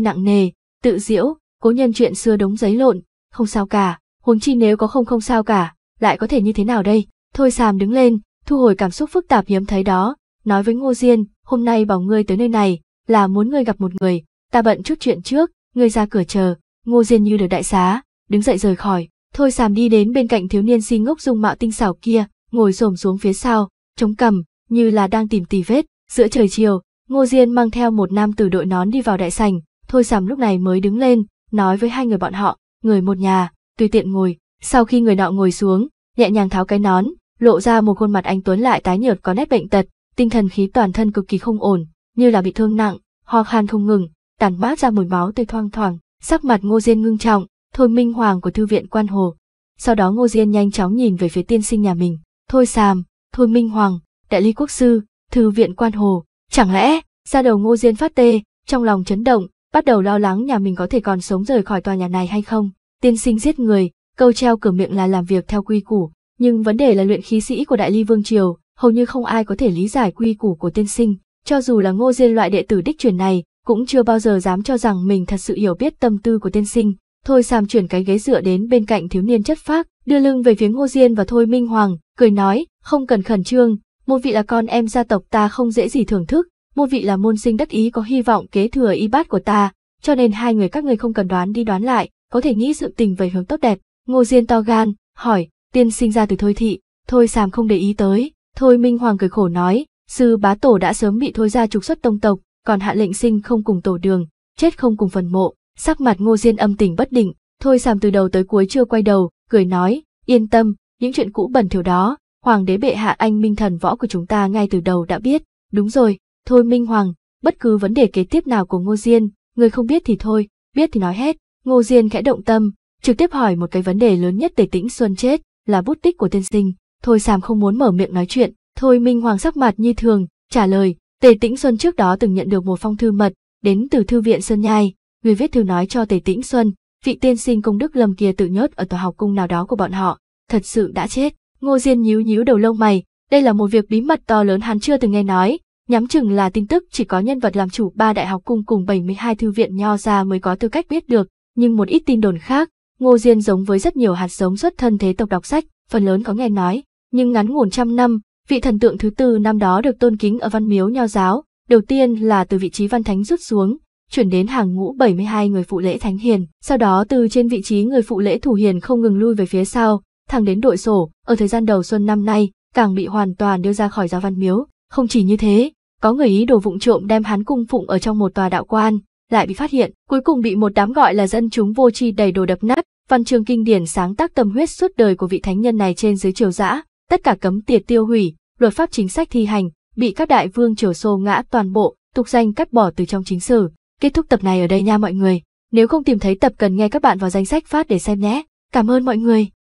Speaker 1: nặng nề, tự diễu, cố nhân chuyện xưa đống giấy lộn, không sao cả, huống chi nếu có không không sao cả, lại có thể như thế nào đây, thôi sàm đứng lên, thu hồi cảm xúc phức tạp hiếm thấy đó, nói với Ngô Diên, hôm nay bảo ngươi tới nơi này, là muốn ngươi gặp một người, ta bận chút chuyện trước, ngươi ra cửa chờ, Ngô Diên như được đại xá, đứng dậy rời khỏi, thôi sàm đi đến bên cạnh thiếu niên si ngốc dung mạo tinh xảo kia, ngồi xổm xuống phía sau, chống cằm, như là đang tìm tì vết. Giữa trời chiều, Ngô Diên mang theo một nam tử đội nón đi vào đại sảnh, Thôi Sầm lúc này mới đứng lên, nói với hai người bọn họ, người một nhà, tùy tiện ngồi. Sau khi người nọ ngồi xuống, nhẹ nhàng tháo cái nón, lộ ra một khuôn mặt anh Tuấn lại tái nhợt có nét bệnh tật, tinh thần khí toàn thân cực kỳ không ổn, như là bị thương nặng, ho khan không ngừng, tàn mát ra mùi máu tươi thoang thoảng, sắc mặt Ngô Diên ngưng trọng, Thôi Minh Hoàng của thư viện Quan Hồ. Sau đó Ngô Diên nhanh chóng nhìn về phía tiên sinh nhà mình, Thôi Sàm, Thôi Minh Hoàng, đại lý quốc sư, thư viện quan hồ, chẳng lẽ, ra đầu ngô diên phát tê, trong lòng chấn động, bắt đầu lo lắng nhà mình có thể còn sống rời khỏi tòa nhà này hay không. Tiên sinh giết người, câu treo cửa miệng là làm việc theo quy củ, nhưng vấn đề là luyện khí sĩ của đại ly vương triều, hầu như không ai có thể lý giải quy củ của tiên sinh, cho dù là ngô diên loại đệ tử đích truyền này, cũng chưa bao giờ dám cho rằng mình thật sự hiểu biết tâm tư của tiên sinh. Thôi Sam chuyển cái ghế dựa đến bên cạnh thiếu niên chất phác, đưa lưng về phía Ngô Diên và Thôi Minh Hoàng, cười nói, không cần khẩn trương, một vị là con em gia tộc ta không dễ gì thưởng thức, một vị là môn sinh đất ý có hy vọng kế thừa y bát của ta, cho nên hai người các ngươi không cần đoán đi đoán lại, có thể nghĩ sự tình về hướng tốt đẹp. Ngô Diên to gan, hỏi, tiên sinh ra từ thôi thị, thôi sàm không để ý tới, thôi Minh Hoàng cười khổ nói, sư bá tổ đã sớm bị thôi ra trục xuất tông tộc, còn hạ lệnh sinh không cùng tổ đường, chết không cùng phần mộ, sắc mặt Ngô Diên âm tình bất định, thôi sàm từ đầu tới cuối chưa quay đầu, cười nói, yên tâm, những chuyện cũ bẩn thiểu đó, hoàng đế bệ hạ anh minh thần võ của chúng ta ngay từ đầu đã biết, đúng rồi, thôi minh hoàng, bất cứ vấn đề kế tiếp nào của Ngô Diên, người không biết thì thôi, biết thì nói hết, Ngô Diên khẽ động tâm, trực tiếp hỏi một cái vấn đề lớn nhất để tĩnh xuân chết, là bút tích của tiên sinh, thôi Sàm không muốn mở miệng nói chuyện, thôi minh hoàng sắc mặt như thường, trả lời, Tề Tĩnh Xuân trước đó từng nhận được một phong thư mật, đến từ thư viện Sơn Nhai, người viết thư nói cho Tề Tĩnh Xuân, vị tiên sinh công đức lầm kia tự nhốt ở tòa học cung nào đó của bọn họ, thật sự đã chết. Ngô Diên nhíu nhíu đầu lông mày, đây là một việc bí mật to lớn hắn chưa từng nghe nói, nhắm chừng là tin tức chỉ có nhân vật làm chủ ba đại học cung cùng 72 thư viện nho ra mới có tư cách biết được, nhưng một ít tin đồn khác, Ngô Diên giống với rất nhiều hạt giống xuất thân thế tộc đọc sách, phần lớn có nghe nói, nhưng ngắn ngủn trăm năm, vị thần tượng thứ tư năm đó được tôn kính ở văn miếu nho giáo, đầu tiên là từ vị trí văn thánh rút xuống, chuyển đến hàng ngũ 72 người phụ lễ thánh hiền, sau đó từ trên vị trí người phụ lễ thủ hiền không ngừng lui về phía sau, thẳng đến đội sổ, ở thời gian đầu xuân năm nay, càng bị hoàn toàn đưa ra khỏi giáo văn miếu. Không chỉ như thế, có người ý đồ vụng trộm đem hắn cung phụng ở trong một tòa đạo quan, lại bị phát hiện, cuối cùng bị một đám gọi là dân chúng vô tri đầy đồ đập nát. Văn chương kinh điển sáng tác tâm huyết suốt đời của vị thánh nhân này trên dưới triều dã, tất cả cấm tiệt tiêu hủy, luật pháp chính sách thi hành, bị các đại vương triều xô ngã toàn bộ, tục danh cắt bỏ từ trong chính sử. Kết thúc tập này ở đây nha mọi người. Nếu không tìm thấy tập cần nghe các bạn vào danh sách phát để xem nhé. Cảm ơn mọi người.